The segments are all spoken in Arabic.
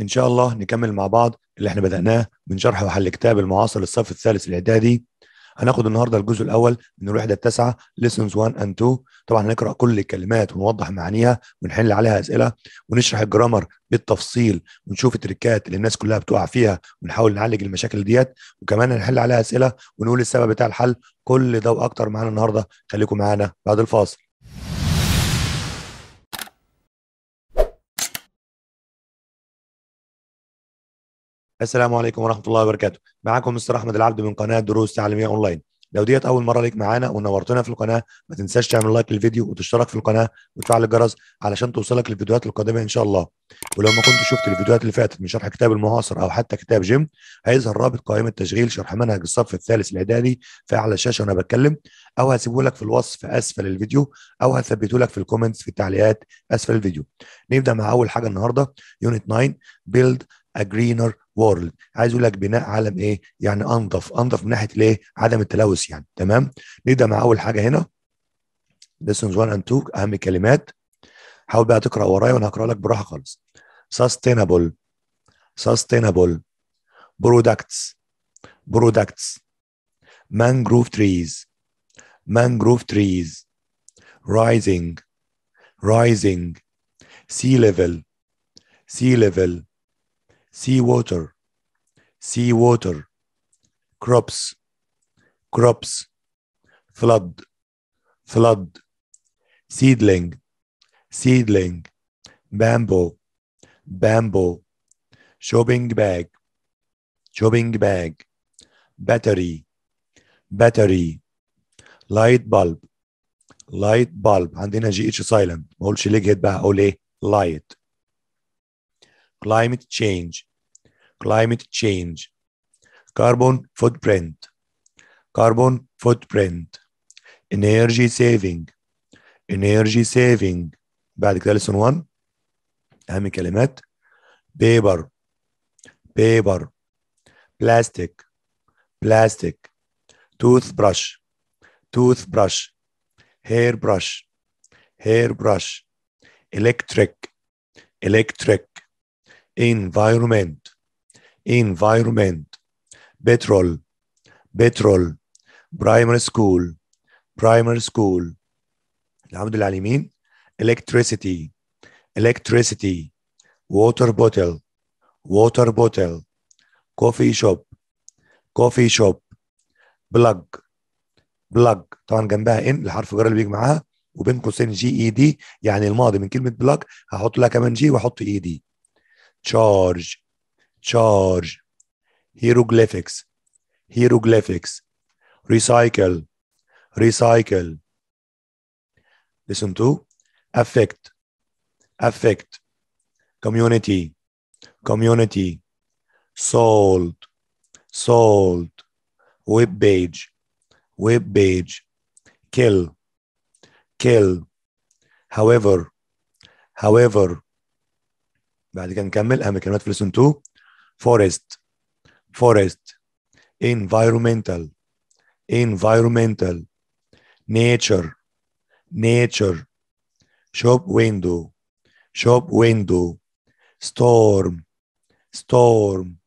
ان شاء الله نكمل مع بعض اللي احنا بدأناه من شرح وحل كتاب المعاصر للصف الثالث الاعدادي هناخد النهارده الجزء الاول من الوحده التاسعه ليسونز 1 اند 2 طبعا هنقرا كل الكلمات ونوضح معانيها ونحل عليها اسئله ونشرح الجرامر بالتفصيل ونشوف التريكات اللي الناس كلها بتقع فيها ونحاول نعالج المشاكل ديت وكمان هنحل عليها اسئله ونقول السبب بتاع الحل كل ده واكتر معانا النهارده خليكم معانا بعد الفاصل السلام عليكم ورحمه الله وبركاته معاكم مستر احمد العبد من قناه دروس تعليميه اونلاين لو ديت اول مره ليك معانا ونورتنا في القناه ما تنساش تعمل لايك للفيديو وتشترك في القناه وتفعل الجرس علشان توصلك الفيديوهات القادمه ان شاء الله ولو ما كنت شفت الفيديوهات اللي فاتت من شرح كتاب المعاصر او حتى كتاب جيم هيظهر رابط قائمه تشغيل شرح منهج الصف الثالث الاعدادي في اعلى الشاشه وانا بتكلم او هسيبه لك في الوصف اسفل الفيديو او هثبته لك في الكومنتس في التعليقات اسفل الفيديو نبدا مع اول حاجه النهارده يونت 9 بيلد a greener world عايز اقول لك بناء عالم ايه يعني انظف انظف من ناحيه الايه عدم التلوث يعني تمام نبدا مع اول حاجه هنا lessons 1 and 2 اهم كلمات حاول بقى تقرا ورايا وانا هقرا لك براحه خالص sustainable sustainable products products mangrove trees mangrove trees rising rising sea level sea level seawater, seawater, crops, crops, flood, flood, seedling, seedling, bamboo, bamboo, shopping bag, shopping bag, battery, battery, light bulb, light bulb And جي اتش silent ما اقولش light climate change climate change, carbon footprint, carbon footprint, energy saving, energy saving. بعد كده lesson 1 أهم كلمات. paper paper plastic plastic toothbrush toothbrush hairbrush hairbrush electric electric environment environment petrol petrol primary school primary school الحمد لله على اليمين electricity electricity water bottle water bottle coffee shop coffee shop plug plug طبعا جنبها ان الحرف جر اللي بيجي معاها وبين قوسين جي اي دي يعني الماضي من كلمه بلاك هحط لها كمان جي واحط اي دي تشارج charge, hieroglyphics, hieroglyphics, recycle, recycle. Listen to affect, affect, community, community, sold, sold, web page, web page, kill, kill, however, however. بعد كده نكمل اهم كلمات في lesson 2 forest, forest, environmental, environmental, nature, nature, shop window, shop window, storm, storm,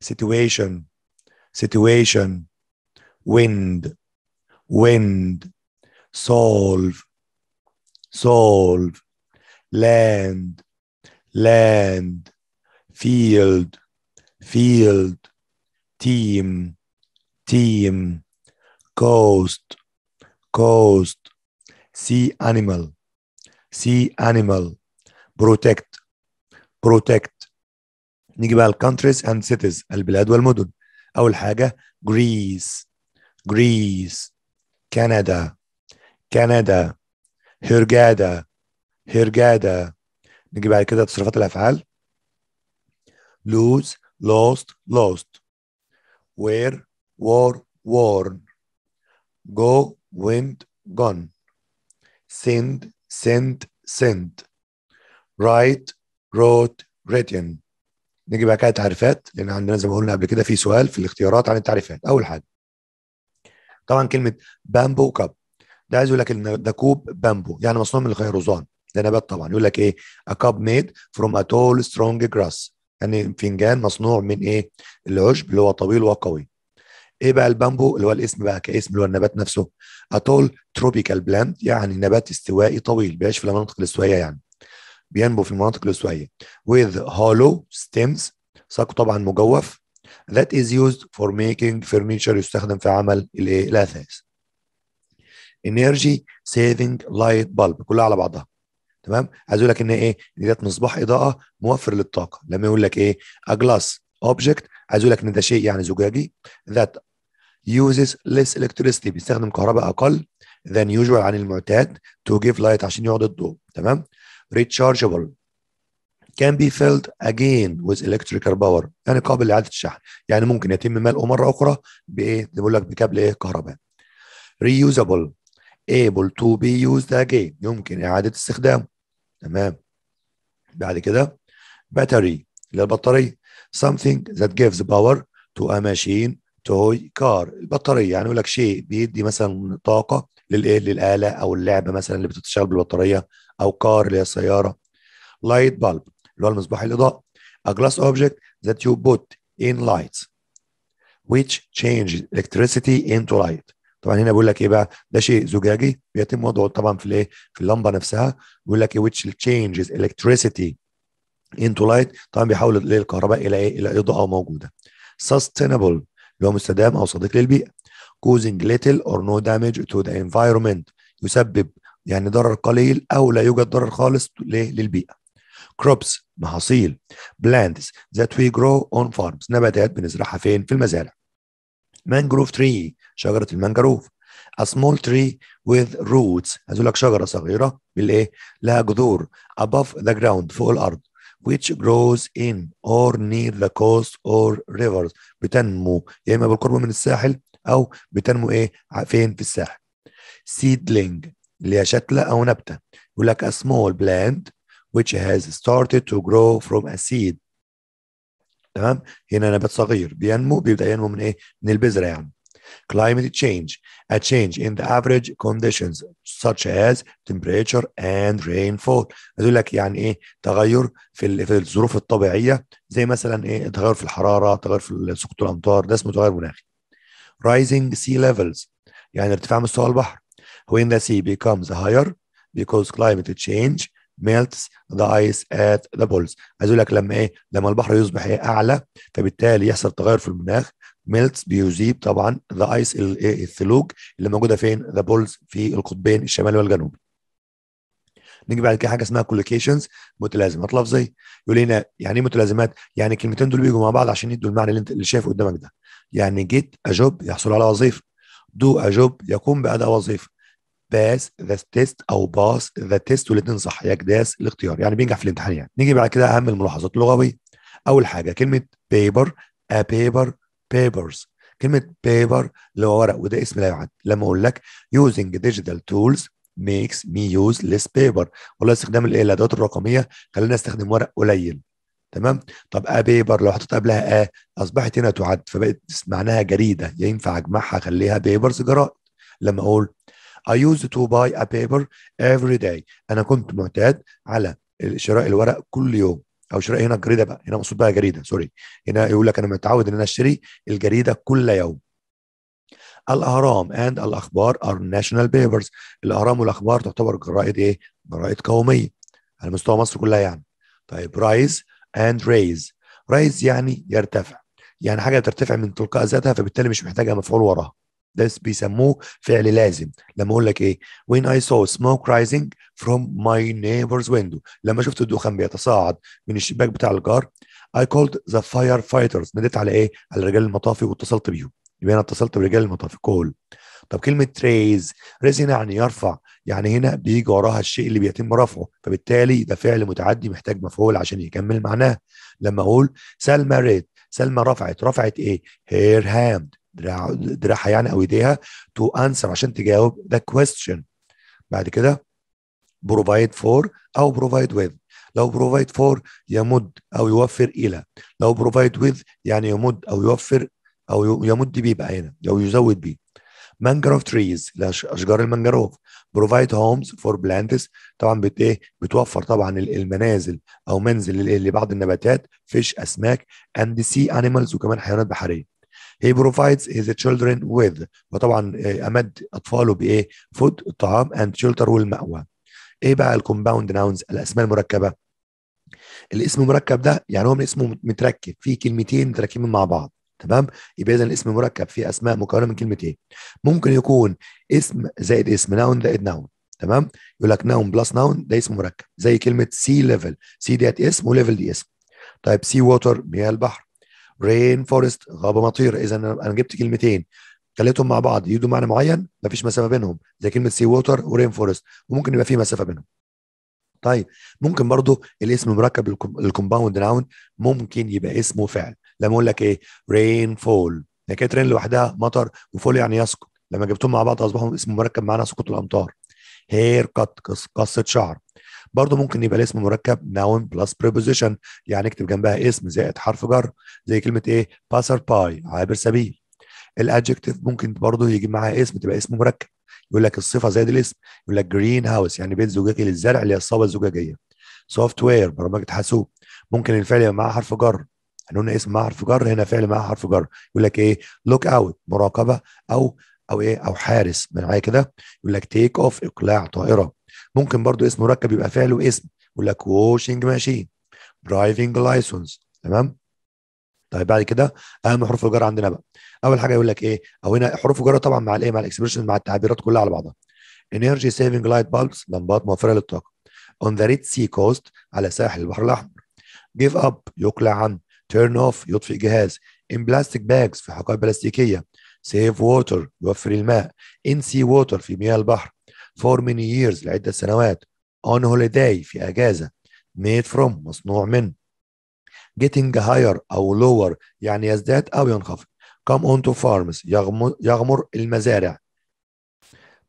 situation, situation, wind, wind, solve, solve, land, land, field, field team team coast coast sea animal sea animal protect protect نيجي بقى countries and cities البلاد والمدن أول حاجة Greece Greece كندا كندا Hurghada Hurghada نيجي بعد كده تصرفات الأفعال lose lost, lost, where, war, worn, go, went, gone, send, sent, sent, write, wrote, written. نيجي بقى كده تعريفات لان عندنا زي ما قلنا قبل كده في سؤال في الاختيارات عن التعريفات اول حاجه طبعا كلمه بامبو كاب ده عايز يقول لك ان ده كوب بامبو يعني مصنوع من الخيروزان ده نبات طبعا يقول لك ايه a cup made from a tall strong grass يعني فنجان مصنوع من ايه العشب اللي هو طويل وقوي ايه بقى البامبو اللي هو الاسم بقى كاسم اللي هو النبات نفسه اتول تروبيكال بلاند يعني نبات استوائي طويل بيعيش في المناطق الاستوائيه يعني بينبو في المناطق الاستوائيه with hollow stems ساقه طبعا مجوف that is used for making furniture يستخدم في عمل الايه الاثاث energy saving light bulb كلها على بعضها تمام عايز اقول لك ان ايه ان ده مصباح اضاءه موفر للطاقه لما يقول لك ايه ا جلاس object عايز اقول لك ان ده شيء يعني زجاجي that uses less electricity بيستخدم كهرباء اقل than usual عن المعتاد to give light عشان يقعد الضوء تمام rechargeable can be filled again with electrical power يعني قابل لاعاده الشحن يعني ممكن يتم ملئه مره اخرى بايه بيقول لك بكابل ايه كهرباء reusable able to be used again يمكن اعاده استخدامه تمام بعد كده battery اللي البطارية something that gives power to a machine toy car البطارية يعني يقول لك شيء بيدي مثلا طاقة للايه للآلة أو اللعبة مثلا اللي بتتشغل بالبطارية أو كار اللي هي السيارة light bulb اللي هو المصباح الإضاءة a glass object that you put in light which change electricity into light طبعا هنا بيقول لك ايه بقى ده شيء زجاجي بيتم وضعه طبعا في الايه في اللمبه نفسها بيقول لك ايه which changes electricity into light طبعا بيحول الكهرباء الى ايه الى اضاءه موجوده sustainable اللي هو مستدام او صديق للبيئه causing little or no damage to the environment يسبب يعني ضرر قليل او لا يوجد ضرر خالص للبيئه crops محاصيل plants that we grow on farms نباتات بنزرعها فين في المزارع mangrove tree شجرة المانجروف a small tree with roots عايز اقول لك شجرة صغيرة بالايه؟ لها جذور above the ground فوق الأرض which grows in or near the coast or rivers بتنمو يا إما بالقرب من الساحل أو بتنمو إيه فين في الساحل seedling اللي هي شتلة أو نبتة يقول a small plant which has started to grow from a seed تمام هنا نبات صغير بينمو بيبدا ينمو من ايه من البذره يعني climate change a change in the average conditions such as temperature and rainfall هتقول لك يعني ايه تغير في في الظروف الطبيعيه زي مثلا ايه تغير في الحراره تغير في سقوط الامطار ده اسمه تغير مناخي rising sea levels يعني ارتفاع مستوى البحر when the sea becomes higher because climate change melts the ice at the poles عايز اقول لك لما ايه لما البحر يصبح ايه اعلى فبالتالي يحصل تغير في المناخ ميلتس بيذيب طبعا ذا ايس إيه؟ الثلوج اللي موجوده فين ذا بولز في القطبين الشمالي والجنوبي نيجي بعد كده حاجه اسمها كولوكيشنز متلازمات لفظيه يقول لنا يعني ايه متلازمات؟ يعني الكلمتين دول بيجوا مع بعض عشان يدوا المعنى اللي انت اللي شايفه قدامك ده يعني جيت اجوب يحصل على وظيفه دو اجوب يقوم باداء وظيفه باس ذا تيست او باس ذا تيست والاثنين صح يا جداس الاختيار يعني بينجح في الامتحان يعني نيجي بعد كده اهم الملاحظات اللغويه اول حاجه كلمه بيبر ا بيبر بيبرز كلمه بيبر اللي هو ورق وده اسم لا يعد لما اقول لك يوزنج ديجيتال تولز ميكس مي يوز ليس بيبر والله استخدام الايه الادوات الرقميه خلينا استخدم ورق قليل تمام طب ا بيبر لو حطيت قبلها ا اصبحت هنا تعد فبقت معناها جريده ينفع اجمعها اخليها بيبرز جرائد لما اقول I used to buy a paper every day أنا كنت معتاد على شراء الورق كل يوم او شراء هنا جريده بقى هنا مقصود بقى جريده سوري هنا يقول لك انا متعود ان انا اشتري الجريده كل يوم الاهرام اند الاخبار ار ناشونال بيبرز الاهرام والاخبار تعتبر جرائد ايه جرائد قوميه على مستوى مصر كلها يعني طيب رايز اند ريز rise يعني يرتفع يعني حاجه بترتفع من تلقاء ذاتها فبالتالي مش محتاجه مفعول وراها ده بيسموه فعل لازم لما اقول لك ايه when I saw smoke rising from my neighbor's window لما شفت الدخان بيتصاعد من الشباك بتاع الجار I called the firefighters ناديت على ايه على رجال المطافي واتصلت بيهم يبقى انا اتصلت برجال المطافي كول طب كلمه ريز ريز هنا يعني يرفع يعني هنا بيجي وراها الشيء اللي بيتم رفعه فبالتالي ده فعل متعدي محتاج مفعول عشان يكمل معناه لما اقول سلمى ريد سلمى رفعت رفعت ايه هير هاند دراعها يعني او ايديها تو انسر عشان تجاوب ذا كويستشن بعد كده بروفايد فور او بروفايد ويذ لو بروفايد فور يمد او يوفر الى لو بروفايد ويذ يعني يمد او يوفر او يمد بيه بقى هنا او يزود بيه مانجروف تريز اشجار المانجروف بروفايد هومز فور بلانتس طبعا بت ايه بتوفر طبعا المنازل او منزل لبعض النباتات فيش اسماك اند سي انيمالز وكمان حيوانات بحريه he provides his children with وطبعا آه، امد اطفاله بايه food الطعام and shelter والمأوى ايه بقى الكومباوند ناونز الاسماء المركبه الاسم المركب ده يعني هو من اسمه متركب فيه كلمتين متركبين مع بعض تمام يبقى اذا الاسم مركب فيه اسماء مكونه من كلمتين ممكن يكون اسم زائد اسم ناون زائد ناون تمام يقول لك ناون بلس ناون ده اسم مركب زي كلمه سي ليفل سي ديت اسم وليفل دي اسم طيب سي ووتر مياه البحر رين فورست غابه مطيره اذا انا جبت كلمتين خليتهم مع بعض يدوا معنى معين مفيش مسافه بينهم زي كلمه سي ووتر ورين فورست وممكن يبقى في مسافه بينهم طيب ممكن برضو الاسم مركب الكومباوند ناون ممكن يبقى اسمه فعل لما اقول لك ايه رين فول يعني كانت رين لوحدها مطر وفول يعني يسقط لما جبتهم مع بعض اصبحوا اسم مركب معنى سقوط الامطار هير كات قصه شعر برضو ممكن يبقى الاسم مركب noun plus preposition يعني اكتب جنبها اسم زائد حرف جر زي كلمة ايه باسر باي عابر سبيل الادجكتيف ممكن برضه يجي معاها اسم تبقى اسم مركب يقول لك الصفه زائد الاسم يقول لك جرين هاوس يعني بيت زجاجي للزرع اللي هي الصوبه الزجاجيه سوفت وير برمجه حاسوب ممكن الفعل يبقى معاه حرف جر احنا قلنا اسم مع حرف جر هنا فعل معاه حرف جر يقول لك ايه لوك اوت مراقبه او او ايه او حارس من معايا كده يقول لك تيك اوف اقلاع طائره ممكن برضو اسم مركب يبقى فعله اسم يقول لك واشنج ماشين درايفنج لايسنس تمام طيب بعد كده اهم حروف الجر عندنا بقى اول حاجه يقول لك ايه او هنا حروف الجر طبعا مع الايه مع الاكسبريشن مع التعبيرات كلها على بعضها انرجي سيفنج لايت بالبس لمبات موفره للطاقه اون ذا ريد سي كوست على ساحل البحر الاحمر جيف اب يقلع عن تيرن اوف يطفئ جهاز ان بلاستيك باجز في حقائب بلاستيكيه سيف ووتر يوفر الماء ان سي ووتر في مياه البحر for many years لعدة سنوات on holiday في أجازة made from مصنوع من getting higher أو lower يعني يزداد أو ينخفض come on to farms يغمر, يغمر المزارع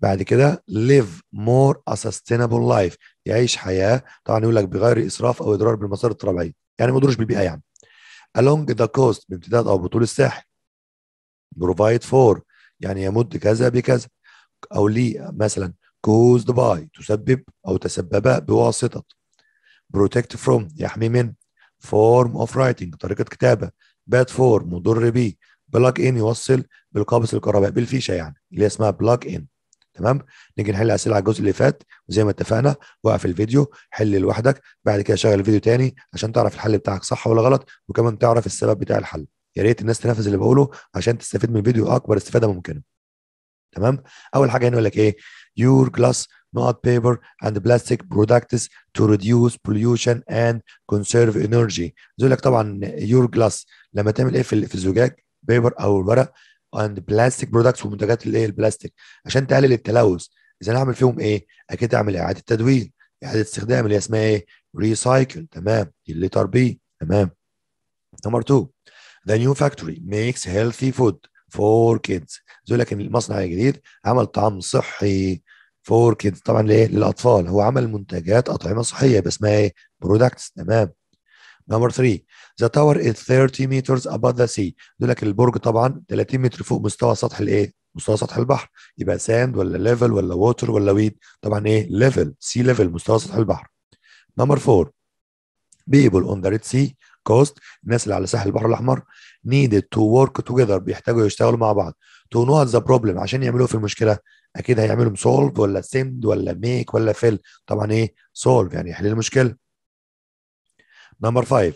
بعد كده live more a sustainable life يعيش حياة طبعا يقول لك بغير إسراف أو إضرار بالمصادر الطبيعية يعني ما يضرش بالبيئة يعني along the coast بامتداد أو بطول الساحل provide for يعني يمد كذا بكذا أو لي مثلا caused by تسبب أو تسبب بواسطة protect from يحمي من form of writing طريقة كتابة bad form مضر به plug in يوصل بالقابس الكهربائي بالفيشة يعني اللي اسمها plug in تمام نيجي نحل الأسئلة على الجزء اللي فات وزي ما اتفقنا وقف الفيديو حل لوحدك بعد كده شغل الفيديو تاني عشان تعرف الحل بتاعك صح ولا غلط وكمان تعرف السبب بتاع الحل يا ريت الناس تنفذ اللي بقوله عشان تستفيد من الفيديو اكبر استفاده ممكنه تمام اول حاجه هنا يعني يقول لك ايه your glass, not paper, and plastic products to reduce pollution and conserve energy. زي لك طبعا your glass لما تعمل ايه في, الزجاج بيبر او الورق and plastic products ومنتجات هي البلاستيك عشان تقلل التلوث اذا انا هعمل فيهم ايه؟ اكيد اعمل اعاده تدوير اعاده استخدام اللي اسمها ايه؟ ريسايكل تمام اللي تربيه تمام نمبر 2 The new factory makes healthy food فور كيدز زي لكن لك المصنع الجديد عمل طعام صحي فور كيدز طبعا ليه للاطفال هو عمل منتجات اطعمه صحيه بس ما ايه برودكتس تمام نمبر 3 ذا تاور از 30 متر above ذا سي دول لك البرج طبعا 30 متر فوق مستوى سطح الايه مستوى سطح البحر يبقى ساند ولا ليفل ولا ووتر ولا ويد طبعا ايه ليفل سي ليفل مستوى سطح البحر نمبر 4 بيبل اون ذا ريد سي كوست الناس اللي على ساحل البحر الاحمر needed to work together بيحتاجوا يشتغلوا مع بعض to know the problem عشان يعملوا في المشكله اكيد هيعملوا solve ولا send ولا make ولا fill طبعا ايه solve يعني يحل المشكله نمبر 5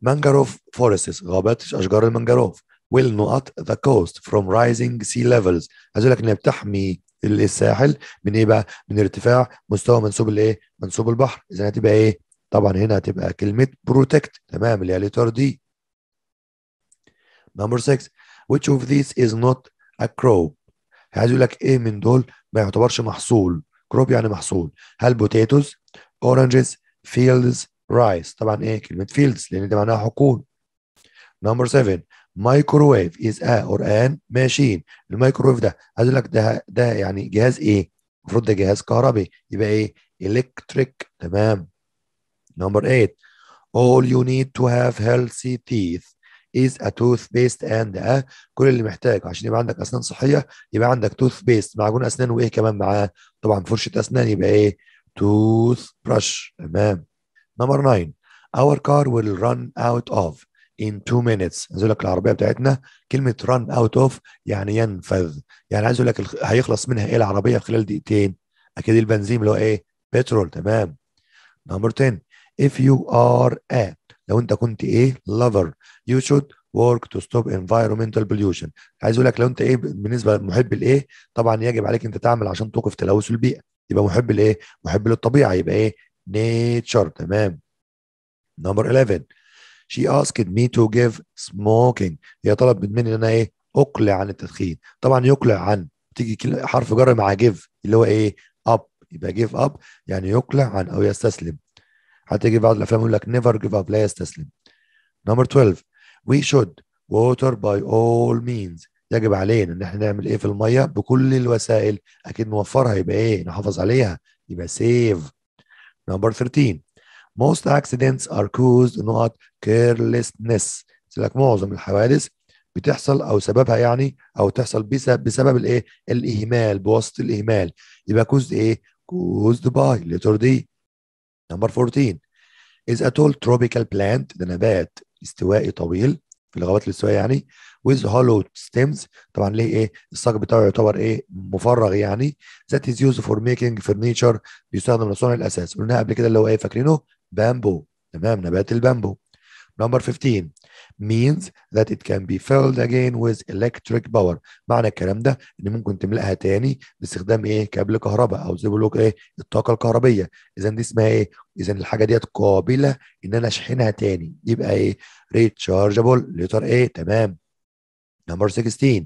مانجروف forests غابات اشجار المانجروف will not the coast from rising sea levels عايز لك انها بتحمي الساحل من ايه بقى؟ من ارتفاع مستوى منسوب الايه؟ منسوب البحر، اذا هتبقى ايه؟ طبعا هنا هتبقى كلمه بروتكت تمام اللي هي دي. Number 6 which of these is not a crop عايز يقول لك ايه من دول ما يعتبرش محصول كروب يعني محصول هل بوتيتوز اورنجز فيلدز رايس طبعا ايه كلمه فيلدز لان ده معناها حقول نمبر 7 مايكروويف از ا اور ان ماشين المايكرويف ده عايز يقول لك ده ده يعني جهاز ايه المفروض ده جهاز كهربي يبقى ايه الكتريك تمام نمبر 8 all you need to have healthy teeth is a toothpaste and a كل اللي محتاج عشان يبقى عندك اسنان صحيه يبقى عندك toothpaste معجون اسنان وايه كمان معاه طبعا فرشه اسنان يبقى ايه tooth brush تمام نمبر 9 our car will run out of in two minutes عايز اقول لك العربيه بتاعتنا كلمه run out of يعني ينفذ يعني عايز اقول لك هيخلص منها ايه العربيه في خلال دقيقتين اكيد البنزين اللي هو ايه بترول تمام نمبر 10 if you are a لو انت كنت ايه لافر يو شود ورك تو ستوب انفايرمنتال بوليوشن عايز اقول لك لو انت ايه بالنسبه لمحب الايه طبعا يجب عليك انت تعمل عشان توقف تلوث البيئه يبقى محب لايه محب للطبيعه يبقى ايه نيتشر تمام نمبر 11 شي اسكت مي تو جيف سموكينج هي طلبت مني ان انا ايه اقلع عن التدخين طبعا يقلع عن تيجي حرف جر مع جيف اللي هو ايه اب يبقى جيف اب يعني يقلع عن او يستسلم حتى يجي بعض الافلام يقول لك نيفر جيف اب لا يستسلم نمبر 12 وي شود ووتر باي اول مينز يجب علينا ان احنا نعمل ايه في الميه بكل الوسائل اكيد نوفرها يبقى ايه نحافظ عليها يبقى سيف نمبر 13 most accidents are caused not carelessness لك معظم الحوادث بتحصل او سببها يعني او تحصل بسبب, بسبب الايه الاهمال بواسطه الاهمال يبقى كوزد ايه كوزد باي لتر دي نمبر 14 is a tall tropical plant ده نبات استوائي طويل في الغابات الاستوائيه يعني with hollow stems طبعا ليه ايه الساق بتاعه يعتبر ايه مفرغ يعني that is used for making furniture بيستخدم لصنع الاساس قلناها قبل كده اللي هو ايه فاكرينه بامبو تمام نبات البامبو نمبر 15 means that it can be filled again with electric power معنى الكلام ده ان ممكن تملأها تاني باستخدام ايه كابل كهرباء او زي بيقولوا ايه الطاقه الكهربيه اذا دي اسمها ايه اذا الحاجه ديت قابله ان انا اشحنها تاني يبقى ايه ريتشارجبل لتر ايه تمام نمبر 16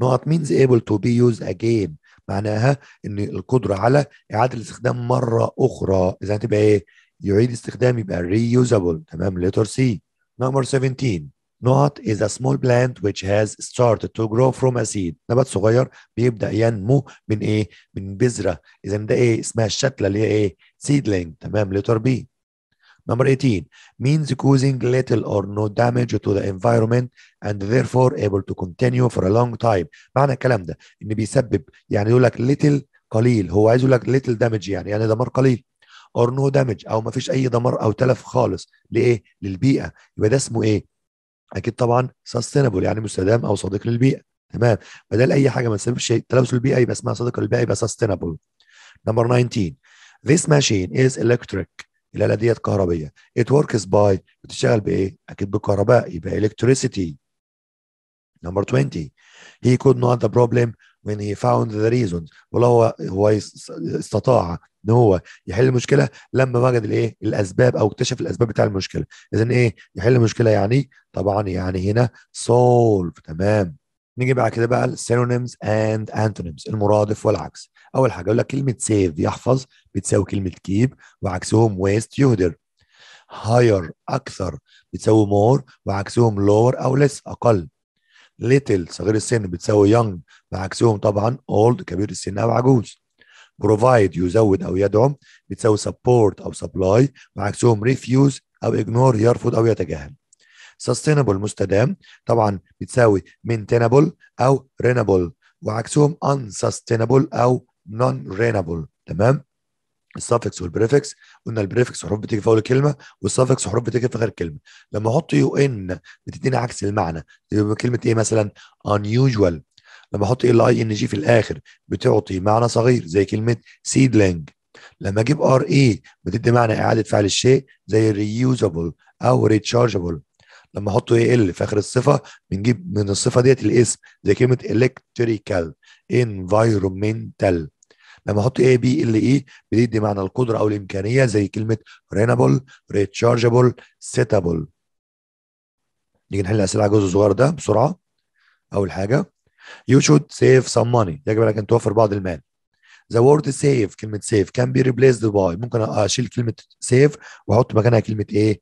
نقط means able to be used again معناها ان القدره على اعاده الاستخدام مره اخرى اذا هتبقى ايه يعيد استخدام يبقى reusable تمام لتر سي Number 17 نقط is a small plant which has started to grow from a seed نبات صغير بيبدأ ينمو من ايه؟ من بذرة إذا ده ايه؟ اسمها الشتلة اللي هي ايه؟ seedling تمام letter B Number 18 means causing little or no damage to the environment and therefore able to continue for a long time معنى الكلام ده إن بيسبب يعني يقول لك little قليل هو عايز يقول لك little damage يعني يعني دمار قليل اور نو دامج او ما فيش اي دمار او تلف خالص لايه للبيئه يبقى ده اسمه ايه اكيد طبعا سستينبل يعني مستدام او صديق للبيئه تمام بدل اي حاجه ما تسببش تلوث للبيئه يبقى اسمها صديق للبيئه يبقى سستينبل نمبر 19 This machine is electric الآلة ديت كهربية it works by بتشتغل بإيه؟ أكيد بالكهرباء يبقى electricity نمبر 20 he could not the problem من هي فاوند ذا ريزون وهو هو استطاع ان هو يحل المشكله لما وجد الايه الاسباب او اكتشف الاسباب بتاع المشكله اذا ايه يحل المشكله يعني طبعا يعني هنا سولف تمام نيجي بعد كده بقى السينونيمز اند انتونيمز المرادف والعكس اول حاجه يقول لك كلمه سيف يحفظ بتساوي كلمه كيب وعكسهم ويست يهدر هاير اكثر بتساوي مور وعكسهم لور او لس اقل ليتل صغير السن بتساوي يونج مع عكسهم طبعا اولد كبير السن او عجوز بروفايد يزود او يدعم بتساوي سبورت او سبلاي مع عكسهم ريفيوز او اجنور يرفض او يتجاهل سستينبل مستدام طبعا بتساوي مينتينبل او رينبل وعكسهم unsustainable او non رينبل تمام السافكس والبريفكس قلنا البريفكس حروف بتيجي في اول الكلمه والسافكس حروف بتيجي في اخر الكلمه لما احط يو ان بتديني عكس المعنى يبقى كلمه ايه مثلا unusual لما احط ال اي ان جي في الاخر بتعطي معنى صغير زي كلمه سيدلينج لما اجيب ار اي e بتدي معنى اعاده فعل الشيء زي reusable او rechargeable لما احط اي ال في اخر الصفه بنجيب من الصفه ديت الاسم زي كلمه electrical environmental لما احط اي e بي ال اي بتدي معنى القدره او الامكانيه زي كلمه رينابل ريتشارجبل سيتابل نيجي نحل الاسئله على الجزء الصغير ده بسرعه اول حاجه يو شود سيف some ماني يجب عليك أن توفر بعض المال The word save كلمة save can be replaced by ممكن أشيل كلمة save وأحط مكانها كلمة إيه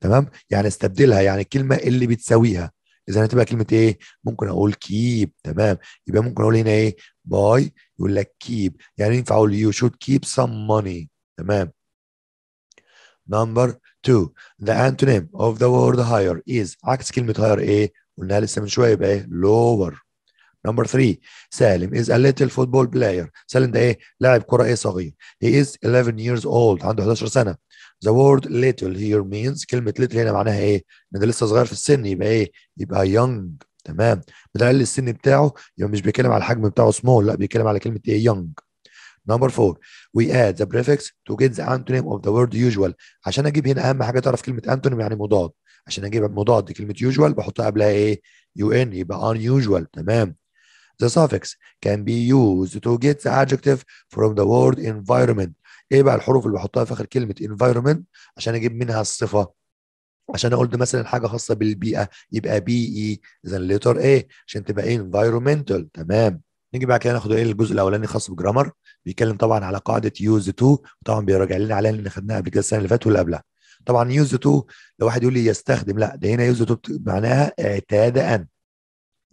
تمام يعني استبدلها يعني الكلمة اللي بتساويها اذا هتبقى كلمه ايه ممكن اقول كيب تمام يبقى ممكن اقول هنا ايه باي يقول لك كيب يعني ينفع اقول يو شود كيب سم ماني تمام نمبر 2 the antonym of the word higher is عكس كلمه higher ايه قلناها لسه من شويه يبقى ايه lower نمبر 3 سالم is a little football player سالم ده ايه لاعب كره ايه صغير he is 11 years old عنده 11 سنه ذا وورد ليتل هير مينز كلمه ليتل هنا معناها ايه؟ ان ده لسه صغير في السن يبقى ايه؟ يبقى يونج تمام ده اقل السن بتاعه يبقى مش بيتكلم على الحجم بتاعه سمول لا بيتكلم على كلمه ايه؟ يونج نمبر 4 وي اد ذا بريفكس تو جيت ذا انتونيم اوف ذا وورد يوجوال عشان اجيب هنا اهم حاجه تعرف كلمه انتونيم يعني مضاد عشان اجيب مضاد كلمه يوجوال بحطها قبلها ايه؟ يو ان يبقى ان يوجوال تمام The suffix can be used to get the adjective from the word environment ايه بقى الحروف اللي بحطها في اخر كلمه انفايرمنت عشان اجيب منها الصفه عشان اقول ده مثلا حاجه خاصه بالبيئه يبقى بي اي اذا ليتر ايه عشان تبقى ايه انفايرمنتال تمام نيجي بعد كده ناخد ايه الجزء الاولاني خاص بجرامر بيتكلم طبعا على قاعده يوز تو طبعا بيراجع لنا عليها اللي خدناها قبل كده السنه اللي فاتت واللي قبلها طبعا يوز تو لو واحد يقول لي يستخدم لا ده هنا يوز تو معناها اعتاد ان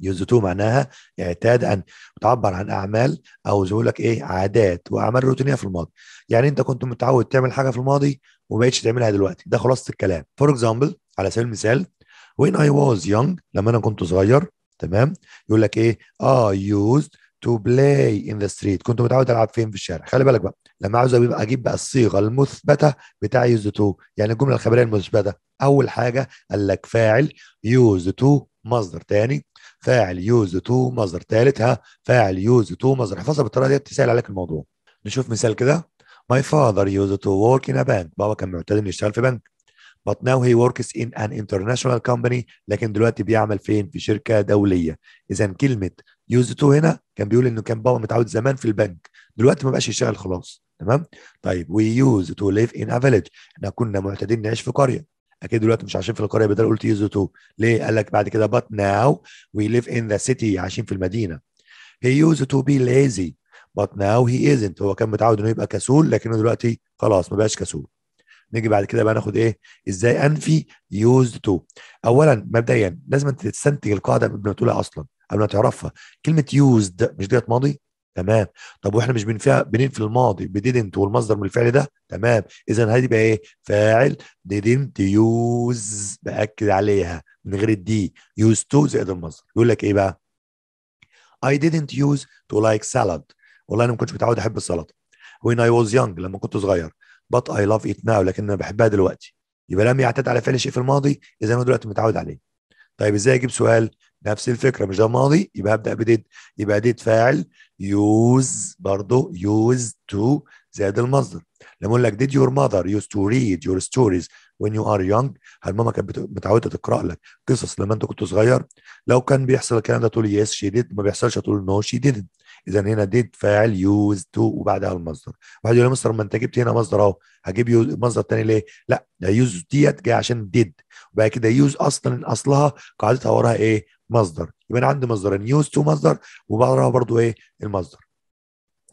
يوزوتو معناها اعتاد أن تعبر عن أعمال أو ظهور لك إيه عادات وأعمال روتينية في الماضي يعني أنت كنت متعود تعمل حاجة في الماضي وما بقتش تعملها دلوقتي ده خلاصة الكلام فور اكزامبل على سبيل المثال when I was young لما أنا كنت صغير تمام يقول لك إيه I used to play in the street كنت متعود العب فين في الشارع خلي بالك بقى لما عاوز اجيب بقى الصيغه المثبته بتاع يوز تو يعني الجمله الخبريه المثبته اول حاجه قال لك فاعل يوز تو مصدر تاني فاعل يوز تو مصدر ثالثها فاعل يوز تو مصدر احفظها بالطريقه دي تسهل عليك الموضوع نشوف مثال كده ماي فاذر يوز تو ورك ان بانك بابا كان معتاد انه يشتغل في بنك but now he works in an international company لكن دلوقتي بيعمل فين في شركه دوليه اذا كلمه يوز تو هنا كان بيقول انه كان بابا متعود زمان في البنك دلوقتي ما بقاش يشتغل خلاص تمام طيب وي يوز تو ليف ان ا village، احنا كنا معتادين نعيش في قريه اكيد دلوقتي مش عايشين في القريه بدل قلت يوز تو ليه قال لك بعد كده بات ناو وي ليف ان ذا سيتي عايشين في المدينه هي يوز تو بي ليزي بات ناو هي ازنت هو كان متعود انه يبقى كسول لكنه دلوقتي خلاص ما بقاش كسول نيجي بعد كده بقى ناخد ايه ازاي انفي يوزد تو اولا مبدئيا لازم انت تستنتج القاعده قبل ما تقولها اصلا قبل ما تعرفها كلمه يوزد مش ديت ماضي تمام طب واحنا مش بنفع بننفي الماضي بديدنت والمصدر من الفعل ده تمام اذا بقى ايه فاعل ديدنت يوز باكد عليها من غير الدي يوز تو زائد المصدر يقول لك ايه بقى I didn't use to like salad والله انا ما كنتش متعود احب السلطه when I was young لما كنت صغير but I love it now لكن انا بحبها دلوقتي يبقى لم يعتاد على فعل شيء في الماضي اذا انا دلوقتي متعود عليه طيب ازاي اجيب سؤال نفس الفكره مش ده ماضي يبقى هبدا بديد يبقى ديد فاعل يوز برضه يوز تو زائد المصدر لما اقول لك did your mother used to read your stories when you are young هل ماما كانت متعوده تقرا لك قصص لما انت كنت صغير لو كان بيحصل الكلام ده تقول yes she did ما بيحصلش تقول no she didn't اذا هنا ديد فاعل يوز تو وبعدها المصدر واحد يقول يا مستر ما انت جبت هنا مصدر اهو هجيب مصدر تاني ليه لا ده يوز ديت جاي عشان ديد وبعد كده يوز اصلا اصلها قاعدتها وراها ايه مصدر يبقى انا عندي مصدرين يوز تو مصدر وبعدها برضو ايه المصدر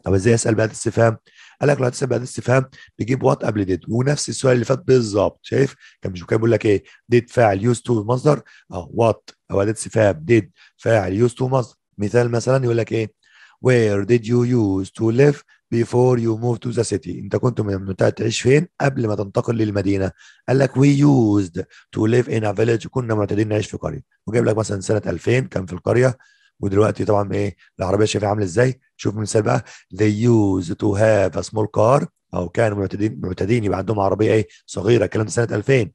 طب ازاي اسال بعد الاستفهام؟ قال لك لو هتسال بعد الاستفهام بيجيب وات قبل ديد ونفس السؤال اللي فات بالظبط شايف؟ كان مش كان بيقول لك ايه؟ ديد فاعل يوز تو مصدر اه وات او اداه استفهام ديد فاعل يوز تو مصدر مثال مثلا يقول لك ايه؟ where did you use to live before you moved to the city انت كنت ممنوع تعيش فين قبل ما تنتقل للمدينه قال لك we used to live in a village كنا معتادين نعيش في قريه وجايب لك مثلا سنه 2000 كان في القريه ودلوقتي طبعا ايه العربيه شايفها عامله ازاي شوف مثال بقى they used to have a small car او كانوا معتادين معتادين يبقى عندهم عربيه ايه صغيره الكلام ده سنه 2000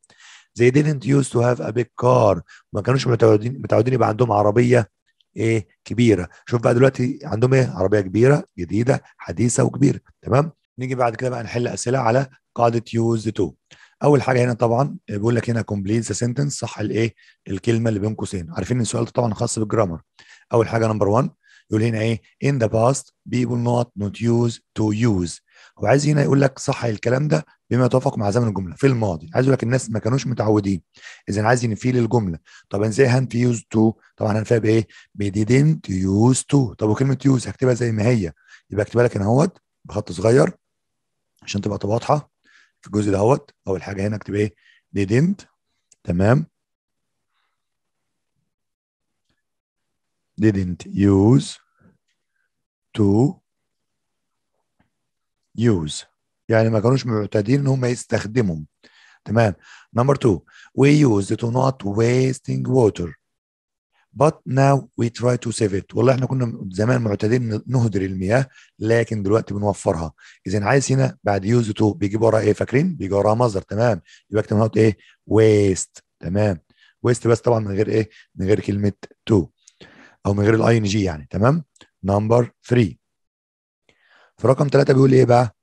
they didn't used to have a big car ما كانوش متعودين متعودين يبقى عندهم عربيه ايه كبيره شوف بقى دلوقتي عندهم ايه عربيه كبيره جديده حديثه وكبيره تمام نيجي بعد كده بقى نحل اسئله على قاعده يوز تو اول حاجه هنا طبعا آه، بيقول لك هنا كومبليت ذا سنتنس صح الايه الكلمه اللي بين قوسين عارفين ان السؤال ده طبعا خاص بالجرامر اول حاجه نمبر 1 يقول هنا ايه in the past people not not use to use وعايز هنا يقول لك صح الكلام ده بما يتوافق مع زمن الجمله في الماضي عايز يقول لك الناس ما كانوش متعودين اذا عايز ينفيل الجمله طب ازاي هانت يوز تو طبعا هنفيها بايه؟ ب didn't يوز تو طب وكلمه يوز هكتبها زي ما هي يبقى اكتبها لك هنا اهوت بخط صغير عشان تبقى واضحه في الجزء ده اهوت اول حاجه هنا اكتب ايه؟ ديدنت تمام didn't use to يوز يعني ما كانوش معتادين ان هم يستخدموا تمام نمبر 2 we used to not wasting water but now we try to save it والله احنا كنا زمان معتادين نهدر المياه لكن دلوقتي بنوفرها اذا عايز هنا بعد يوز تو بيجي وراها ايه فاكرين بيجي وراها مصدر تمام يبقى اكتب هنا ايه ويست تمام ويست بس طبعا من غير ايه من غير كلمه تو او من غير الاي ان جي يعني تمام نمبر 3 في رقم ثلاثة بيقول ايه بقى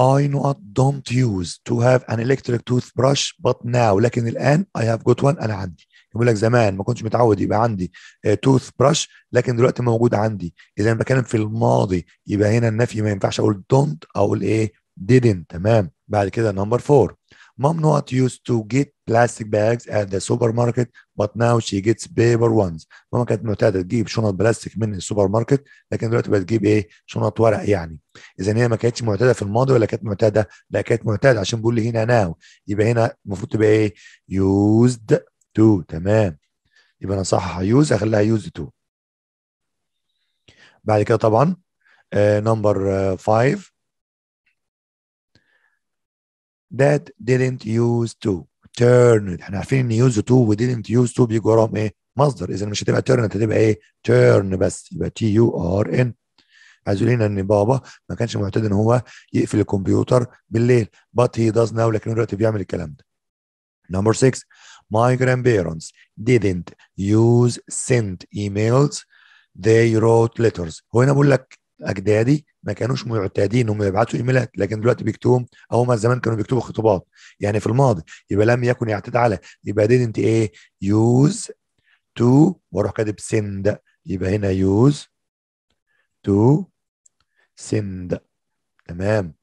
I not don't use to have an electric toothbrush but now لكن الآن I have got one أنا عندي يقول لك زمان ما كنتش متعود يبقى عندي توث آه، براش لكن دلوقتي موجود عندي إذا أنا بتكلم في الماضي يبقى هنا النفي ما ينفعش أقول don't أقول إيه didn't تمام بعد كده نمبر 4 mom not used to get plastic bags at the supermarket but now she gets paper ones ماما كانت معتاده تجيب شنط بلاستيك من السوبر ماركت لكن دلوقتي بقت تجيب ايه شنط ورق يعني اذا هي ما كانتش معتاده في الماضي ولا كانت معتاده لا كانت معتاده عشان بقول لي هنا ناو يبقى هنا المفروض تبقى ايه يوزد تو تمام يبقى انا صح يوز اخليها يوزد تو بعد كده طبعا نمبر آه، 5 that didn't use to تيرن احنا عارفين ان يوز تو وديدنت يوز تو بيجي وراهم ايه مصدر اذا مش هتبقى تيرن هتبقى ايه تيرن بس يبقى تي يو ار ان عايز يقول لنا ان بابا ما كانش معتاد ان هو يقفل الكمبيوتر بالليل بات هي داز ناو لكن دلوقتي بيعمل الكلام ده نمبر 6 my grandparents didn't use send emails they wrote letters هو هنا بقول لك اجدادي ما كانوش معتادين هم يبعتوا ايميلات لكن دلوقتي بيكتبوهم او ما زمان كانوا بيكتبوا خطابات يعني في الماضي يبقى لم يكن يعتاد على يبقى دي انت ايه يوز تو واروح كاتب سند يبقى هنا يوز تو سند تمام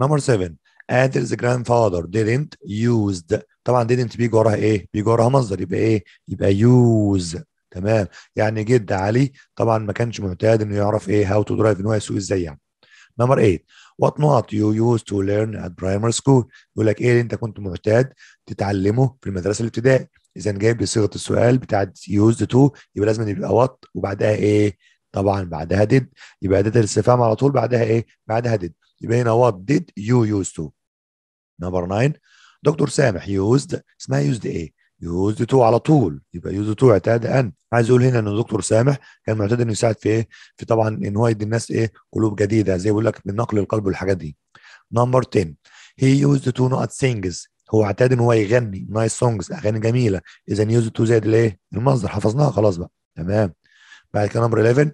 نمبر 7 Adil's grandfather didn't used طبعا didn't بيجي وراها ايه؟ بيجي وراها مصدر يبقى ايه؟ يبقى يوز تمام يعني جد علي طبعا ما كانش معتاد انه يعرف ايه هاو تو درايف ان هو يسوق ازاي يعني نمبر 8 وات نوت يو يوز تو ليرن ات برايمري سكول يقول لك ايه اللي انت كنت معتاد تتعلمه في المدرسه الابتدائي اذا جايب بصيغه السؤال بتاعت يوزد تو يبقى لازم يبقى وات وبعدها ايه طبعا بعدها ديد يبقى ديد الاستفهام على طول بعدها ايه بعدها ديد يبقى هنا وات ديد يو يوز تو نمبر 9 دكتور سامح يوزد اسمها يوزد ايه يوزد تو على طول يبقى يوزد تو اعتاد ان عايز اقول هنا ان الدكتور سامح كان معتاد انه يساعد في ايه في طبعا ان هو يدي الناس ايه قلوب جديده زي بيقول لك من نقل القلب والحاجات دي نمبر 10 هي يوز تو نوت سينجز هو اعتاد ان هو يغني نايس سونجز اغاني جميله اذا يوز تو زائد الايه المصدر حفظناها خلاص بقى تمام بعد كده نمبر 11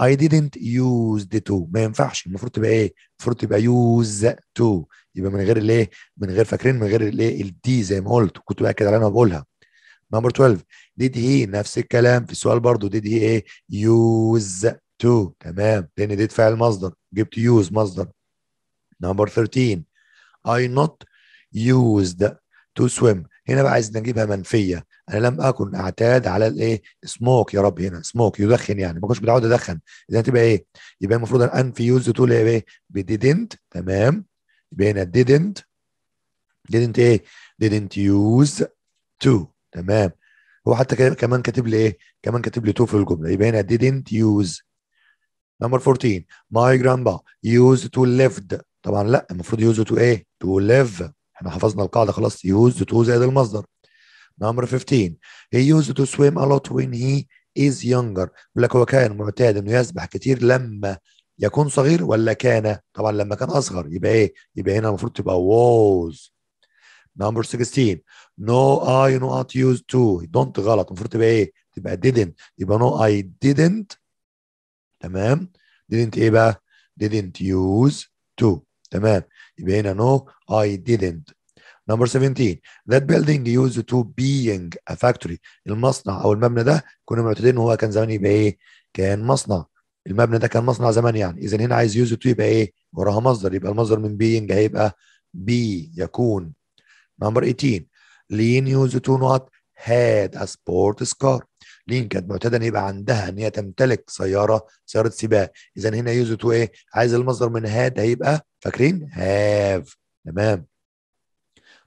I didn't use the ما ينفعش المفروض تبقى ايه المفروض تبقى use تو يبقى من غير الايه من غير فاكرين من غير الايه الدي زي ما قلت كنت باكد عليها انا بقولها نمبر 12 ديد هي نفس الكلام في السؤال برضو ديد هي ايه يوز تو تمام لان ديد فعل مصدر جبت يوز مصدر نمبر 13 I not used to swim هنا بقى عايز نجيبها منفيه انا لم اكن اعتاد على الايه سموك يا رب هنا سموك يدخن يعني ما كنتش متعود ادخن اذا تبقى ايه يبقى المفروض انفي يوز تو ايه بديدنت تمام بين didn't didn't ايه didn't use to تمام هو حتى كمان كاتب لي ايه كمان كاتب لي تو في الجمله يبقى هنا didn't use number 14 my grandpa used to lived طبعا لا المفروض يوز تو ايه تو ليف احنا حفظنا القاعده خلاص يوز تو زائد المصدر number 15 he used to swim a lot when he is younger بيقول لك هو كان معتاد انه يسبح كتير لما يكون صغير ولا كان طبعا لما كان اصغر يبقى ايه يبقى هنا المفروض تبقى was number 16 no I not used to don't غلط المفروض تبقى ايه تبقى didn't يبقى no I didn't تمام didn't ايه بقى didn't use to تمام يبقى هنا no I didn't Number 17 that building used to being a factory المصنع او المبنى ده كنا معتدين هو كان زمان يبقى ايه كان مصنع المبنى ده كان مصنع زمان يعني اذا هنا عايز يوز تو يبقى ايه وراها مصدر يبقى المصدر من بينج هيبقى بي يكون نمبر 18 لين يوز تو نوت هاد ا سبورت كار لين كانت معتاده ان يبقى عندها ان هي تمتلك سياره سياره سباق اذا هنا يوز تو ايه عايز المصدر من هاد هيبقى فاكرين هاف تمام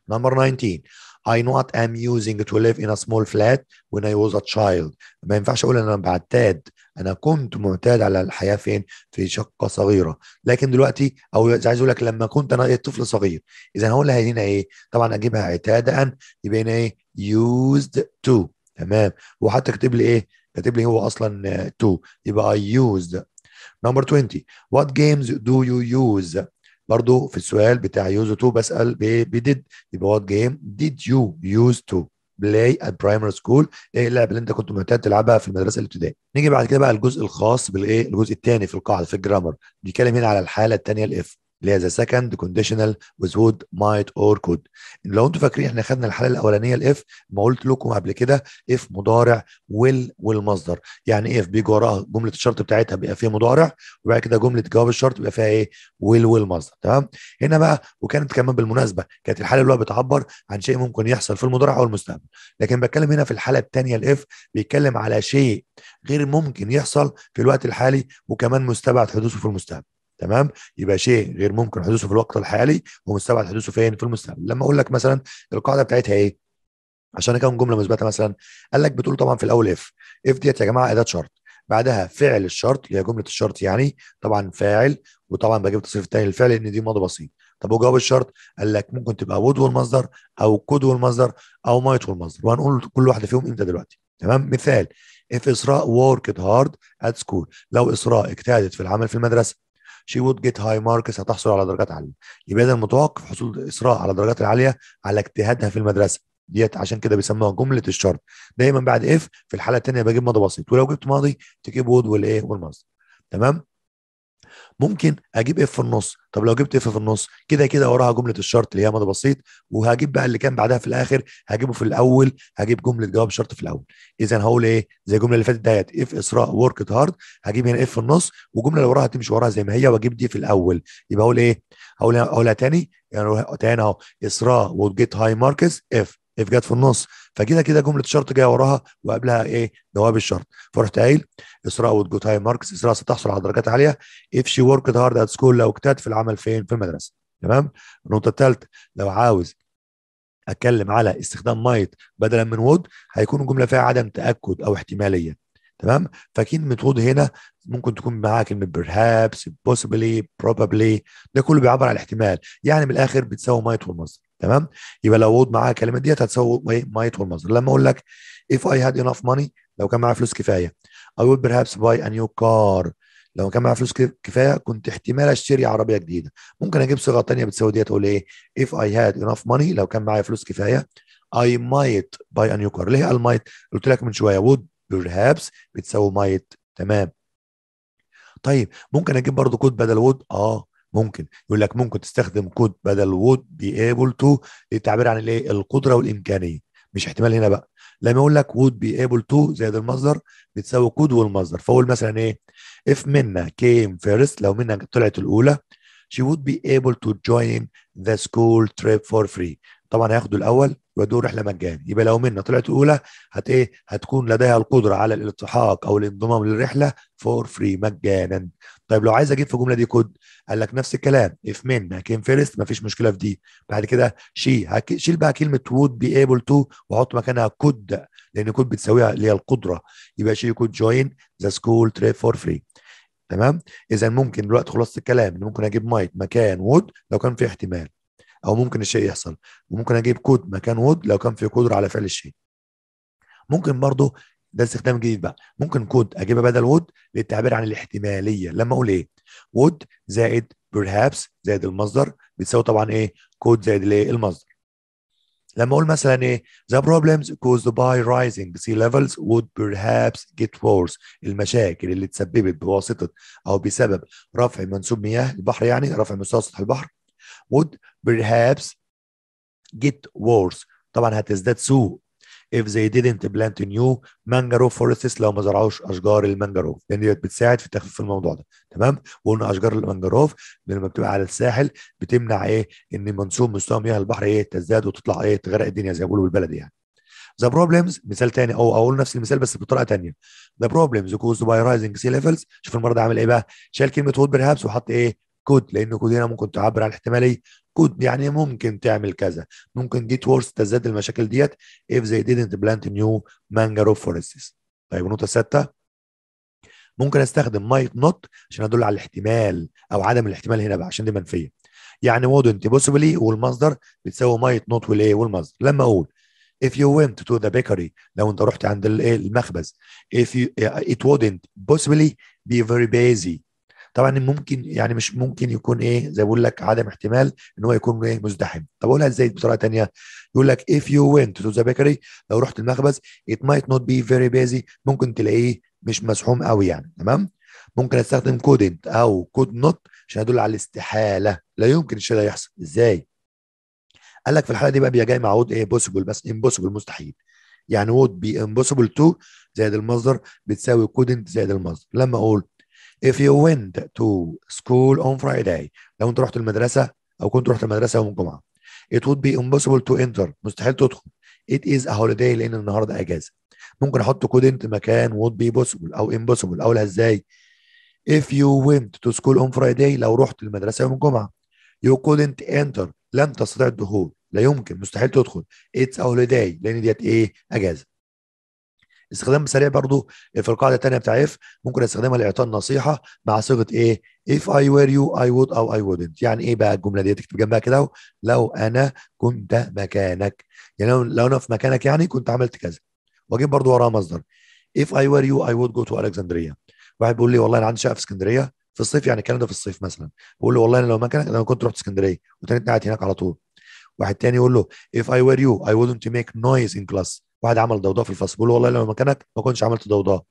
نمبر 19 I not am using to live in a small flat when I was a child ما ينفعش اقول انا بعتاد انا كنت معتاد على الحياه فين في شقه صغيره لكن دلوقتي او عايز اقول لك لما كنت انا طفل صغير اذا هقول لها هنا ايه طبعا اجيبها عتادا يبقى هنا ايه used to تمام وحتى كاتب لي ايه كاتب لي هو اصلا to يبقى I used Number 20 What games do you use برضو في السؤال بتاع يوز تو بسال بديد يبقى وات جيم ديد يو يوز تو بلاي ات برايمري سكول ايه اللعبه اللي انت كنت معتاد تلعبها في المدرسه الابتدائيه نيجي بعد كده بقى الجزء الخاص بالايه الجزء الثاني في القاعده في الجرامر بيتكلم هنا على الحاله الثانيه الاف اللي هي ذا سكند كونديشنال وذ وود مايت اور كود لو انتم فاكرين احنا خدنا الحاله الاولانيه الاف ما قلت لكم قبل كده اف مضارع ويل والمصدر يعني ايه اف بيجي وراها جمله الشرط بتاعتها بيبقى فيها مضارع وبعد كده جمله جواب الشرط بيبقى فيها ايه ويل والمصدر تمام هنا بقى وكانت كمان بالمناسبه كانت الحاله الاولى بتعبر عن شيء ممكن يحصل في المضارع او المستقبل لكن بتكلم هنا في الحاله الثانيه الاف بيتكلم على شيء غير ممكن يحصل في الوقت الحالي وكمان مستبعد حدوثه في المستقبل تمام يبقى شيء غير ممكن حدوثه في الوقت الحالي ومستبعد حدوثه فين في المستقبل لما اقول لك مثلا القاعده بتاعتها ايه عشان اكون جمله مثبته مثلا قال لك بتقول طبعا في الاول اف اف ديت يا جماعه اداه شرط بعدها فعل الشرط اللي هي جمله الشرط يعني طبعا فاعل وطبعا بجيب التصريف الثاني للفعل لان دي ماضي بسيط طب وجواب الشرط قال لك ممكن تبقى ود والمصدر او كود والمصدر او مايت والمصدر وهنقول كل واحده فيهم امتى دلوقتي تمام مثال اف اسراء worked hard at school لو اسراء اجتهدت في العمل في المدرسه شي وود جيت هاي ماركس هتحصل على درجات عاليه يبقى ده المتوقف حصول اسراء على الدرجات العاليه على اجتهادها في المدرسه ديت عشان كده بيسموها جمله الشرط دايما بعد اف في الحاله الثانيه بجيب ماضي بسيط ولو جبت ماضي تجيب وود والايه والماضي تمام ممكن اجيب اف في النص طب لو جبت اف في النص كده كده وراها جمله الشرط اللي هي مدى بسيط وهجيب بقى اللي كان بعدها في الاخر هجيبه في الاول هجيب جمله جواب شرط في الاول اذا هقول ايه زي الجمله اللي فاتت ديت اف اسراء ورك هارد هجيب هنا اف في النص والجمله اللي وراها هتمشي وراها زي ما هي واجيب دي في الاول يبقى اقول ايه هقول هقولها تاني يعني تاني اهو اسراء وجيت هاي ماركس اف اف جت في النص فكده كده جمله الشرط جايه وراها وقبلها ايه نواب الشرط فرحت قايل اسراء وود جوت هاي ماركس اسراء ستحصل على درجات عاليه اف شي وركد هارد ات سكول لو اجتهد في العمل فين في المدرسه تمام النقطه الثالثه لو عاوز اتكلم على استخدام مايت بدلا من وود هيكون الجمله فيها عدم تاكد او احتماليه تمام فكلمه وود هنا ممكن تكون معاها كلمه perhaps possibly probably ده كله بيعبر عن الاحتمال يعني من الاخر بتساوي مايت والمصدر تمام يبقى لو وود معاها الكلمه ديت هتساوي مايت والمصدر لما اقول لك if I had enough money لو كان معايا فلوس كفايه I would perhaps buy a new car لو كان معايا فلوس كفايه كنت احتمال اشتري عربيه جديده ممكن اجيب صيغه ثانيه بتساوي ديت اقول ايه if I had enough money لو كان معايا فلوس كفايه I might buy a new car ليه I might قلت لك من شويه would perhaps بتساوي might تمام طيب ممكن اجيب برضو كود بدل would اه ممكن يقول لك ممكن تستخدم كود بدل وود بي ايبل تو للتعبير عن الايه القدره والامكانيه مش احتمال هنا بقى لما يقول لك وود بي ايبل تو زائد المصدر بتساوي كود والمصدر فاقول مثلا ايه اف منا كيم فيرست لو منا طلعت الاولى she would be able to join the school trip for free طبعا هياخدوا الاول يودوه رحله مجان يبقى لو منا طلعت اولى هت ايه هتكون لديها القدره على الالتحاق او الانضمام للرحله فور فري مجانا طيب لو عايز اجيب في الجمله دي كود قال لك نفس الكلام اف منا كيم فيرست مفيش مشكله في دي بعد كده شي شيل بقى كلمه وود بي ايبل تو واحط مكانها كود لان كود بتساويها اللي هي القدره يبقى شي كود جوين ذا سكول تريب فور فري تمام اذا ممكن دلوقتي خلاصه الكلام ان ممكن اجيب مايت مكان وود لو كان في احتمال او ممكن الشيء يحصل وممكن اجيب كود مكان وود لو كان في قدره على فعل الشيء ممكن برضه ده استخدام جديد بقى ممكن كود اجيبها بدل وود للتعبير عن الاحتماليه لما اقول ايه وود زائد perhaps زائد المصدر بتساوي طبعا ايه كود زائد الايه المصدر لما اقول مثلا ايه the problems caused by rising sea levels would perhaps get worse المشاكل اللي تسببت بواسطه او بسبب رفع منسوب مياه البحر يعني رفع مستوى سطح البحر would perhaps get worse طبعا هتزداد سوء if they didn't plant new mangrove forests لو ما زرعوش اشجار المانجروف لان دي بتساعد في تخفيف الموضوع ده تمام وقلنا اشجار المانجروف لما بتبقى على الساحل بتمنع ايه ان منسوب مستوى مياه البحر ايه تزداد وتطلع ايه تغرق الدنيا زي ما بيقولوا بالبلد يعني The problems مثال تاني او اقول نفس المثال بس بطريقه تانيه. The problems caused by rising sea levels شوف المره ده عامل ايه بقى؟ شال كلمه wood perhaps وحط ايه؟ كود لان كود هنا ممكن تعبر عن احتماليه كود يعني ممكن تعمل كذا ممكن جيت وورس تزداد المشاكل ديت if they didn't plant new mangrove forests طيب النقطه السادسه ممكن استخدم مايت نوت عشان ادل على الاحتمال او عدم الاحتمال هنا بقى عشان دي منفيه يعني wouldn't possibly والمصدر بتساوي مايت نوت والايه والمصدر لما اقول if you went to the bakery لو انت رحت عند المخبز if you it wouldn't possibly be very busy طبعا ممكن يعني مش ممكن يكون ايه زي بقول لك عدم احتمال ان هو يكون ايه مزدحم طب اقولها ازاي بطريقه ثانيه يقول لك if you went to the bakery لو رحت المخبز it might not be very busy ممكن تلاقيه مش مزحوم قوي يعني تمام ممكن استخدم couldn't او could not عشان ادل على الاستحاله لا يمكن الشيء ده يحصل ازاي قال لك في الحاله دي بقى بيبقى جاي معود ايه possible بس impossible مستحيل يعني would be impossible to زائد المصدر بتساوي couldn't زائد المصدر لما اقول if you went to school on Friday لو انت رحت المدرسة أو كنت رحت المدرسة يوم الجمعة it would be impossible to enter مستحيل تدخل it is a holiday لأن النهاردة أجازة ممكن أحط couldn't مكان would be possible أو impossible أقولها إزاي if you went to school on Friday لو رحت المدرسة يوم الجمعة you couldn't enter لم تستطيع الدخول لا يمكن مستحيل تدخل it's a holiday لأن ديت إيه أجازة استخدام سريع برضو في القاعده الثانيه بتاع اف ممكن استخدمها لاعطاء النصيحه مع صيغه ايه if I were you I would او I wouldn't يعني ايه بقى الجمله دي تكتب جنبها كده لو انا كنت مكانك يعني لو انا في مكانك يعني كنت عملت كذا واجيب برضو وراها مصدر if I were you I would go to Alexandria واحد بيقول لي والله انا عندي شقه في اسكندريه في الصيف يعني الكلام ده في الصيف مثلا بقول له والله انا لو مكانك انا كنت رحت اسكندريه وتنيت قاعد هناك على طول واحد تاني يقول له if I were you I wouldn't make noise in class واحد عمل ضوضاء في الفصل بيقول والله لو مكانك ما كنتش عملت ضوضاء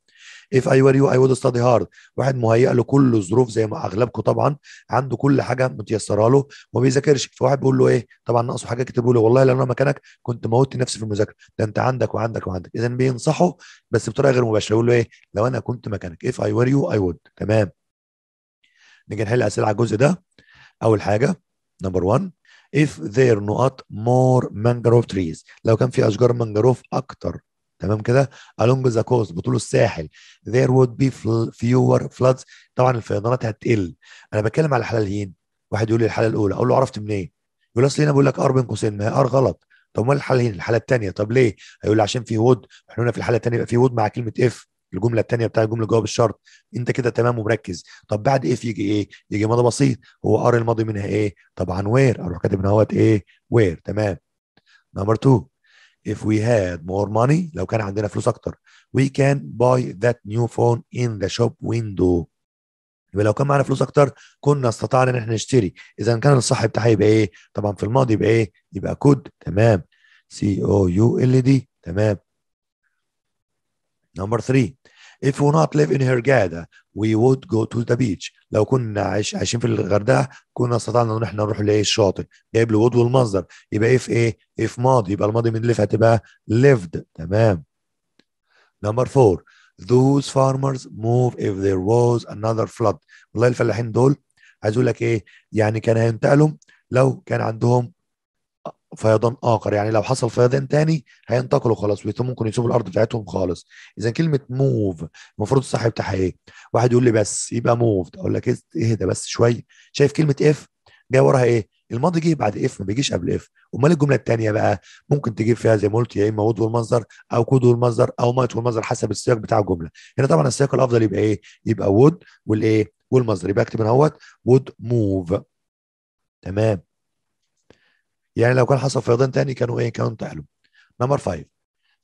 اف اي were يو اي وود ستادي هارد واحد مهيئ له كل الظروف زي ما اغلبكم طبعا عنده كل حاجه متيسره له وما بيذاكرش فواحد بيقول له ايه طبعا ناقصه حاجه كتبه له والله لو انا مكانك كنت موت نفسي في المذاكره ده انت عندك وعندك وعندك اذا بينصحه بس بطريقه غير مباشره يقول له ايه لو انا كنت مكانك اف اي were يو اي وود تمام نيجي نحل اسئله على الجزء ده اول حاجه نمبر 1 if there not more mangrove trees لو كان في اشجار مانجروف اكتر تمام كده along the coast بطول الساحل there would be fewer floods طبعا الفيضانات هتقل انا بتكلم على الحلالين واحد يقول لي الحاله الاولى اقول له عرفت منين؟ يقول اصل هنا بقول لك ار بين قوسين ما هي ار غلط طب امال الحلالين الحاله الثانيه طب ليه؟ هيقول لي عشان في وود احنا هنا في الحاله الثانيه يبقى في وود مع كلمه اف الجمله الثانيه بتاعت الجمله جواب الشرط انت كده تمام ومركز طب بعد اف ايه يجي ايه يجي ماضي بسيط هو ار الماضي منها ايه طبعا وير اروح كاتب ان اهوت ايه وير تمام نمبر 2 if we had more money لو كان عندنا فلوس اكتر we can buy that new phone in the shop window يبقى لو كان معانا فلوس اكتر كنا استطعنا ان احنا نشتري اذا كان الصح بتاعها يبقى ايه طبعا في الماضي يبقى ايه يبقى كود تمام سي او يو ال دي تمام Number three, if we not live in Hurghada, we would go to the beach. لو كنا عايش عايشين في الغردقه كنا استطعنا ان احنا نروح لايه الشاطئ جايب له ودو والمصدر يبقى ايه في ايه؟ ايه في ماضي يبقى الماضي من live هتبقى lived تمام. Number four, those farmers move if there was another flood. والله الفلاحين دول عايز اقول لك ايه؟ يعني كان هينتقلوا لو كان عندهم فيضان اخر يعني لو حصل فيضان تاني هينتقلوا خلاص ممكن يسيبوا الارض بتاعتهم خالص اذا كلمه موف المفروض الصح بتاعها ايه واحد يقول لي بس يبقى موف اقول لك اهدى إيه بس شويه شايف كلمه اف جاي وراها ايه الماضي جه بعد اف ما بيجيش قبل اف امال الجمله الثانيه بقى ممكن تجيب فيها زي ما قلت يا اما ود والمصدر او كود والمصدر او مايت والمصدر حسب السياق بتاع الجمله هنا طبعا السياق الافضل يبقى ايه يبقى وود والايه والمصدر يبقى اكتب هنا اهوت وود موف تمام يعني لو كان حصل فيضان تاني كانوا ايه كانوا انتحلوا نمبر 5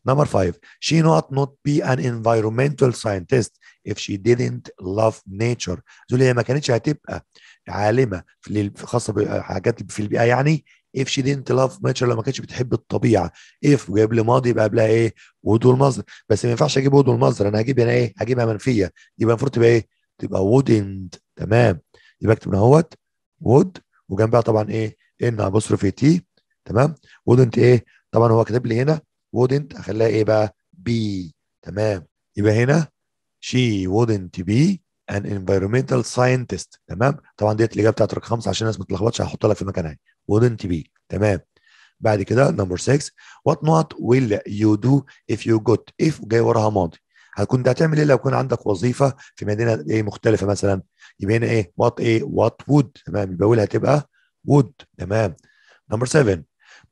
نمبر 5 she not not be an environmental scientist if she didn't love nature زولي هي ما كانتش هتبقى عالمه في خاصه بحاجات في البيئه يعني if she didn't love nature لو ما كانتش بتحب الطبيعه if جايب لي ماضي يبقى قبلها ايه وضوء المصدر بس ما ينفعش اجيب وضوء المصدر انا هجيب هنا ايه هجيبها منفيه يبقى المفروض تبقى ايه تبقى wouldn't تمام يبقى اكتب هنا اهوت وود وجنبها طبعا ايه ان ابوستروفي تي تمام ودنت ايه طبعا هو كاتب لي هنا ودنت اخليها ايه بقى بي تمام يبقى هنا شي ودنت بي ان انفيرومنتال ساينتست تمام طبعا ديت الاجابه بتاعت رقم خمسه عشان الناس ما تتلخبطش هحطها لك في مكانها ودنت بي تمام بعد كده نمبر 6 وات نوت ويل يو دو اف يو جوت اف جاي وراها ماضي هتكون ده هتعمل ايه لو كان عندك وظيفه في مدينه ايه مختلفه مثلا يبقى هنا ايه وات ايه وات وود تمام يبقى هتبقى وود تمام نمبر 7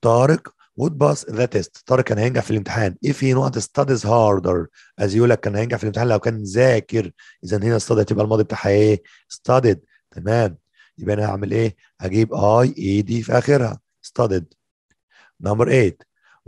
طارق would pass the test طارق كان هينجح في الامتحان if he not studies harder as يقول لك كان هينجح في الامتحان لو كان ذاكر اذا هنا study هتبقى الماضي بتاعها ايه studied تمام يبقى انا هعمل ايه هجيب اي اي دي في اخرها studied number 8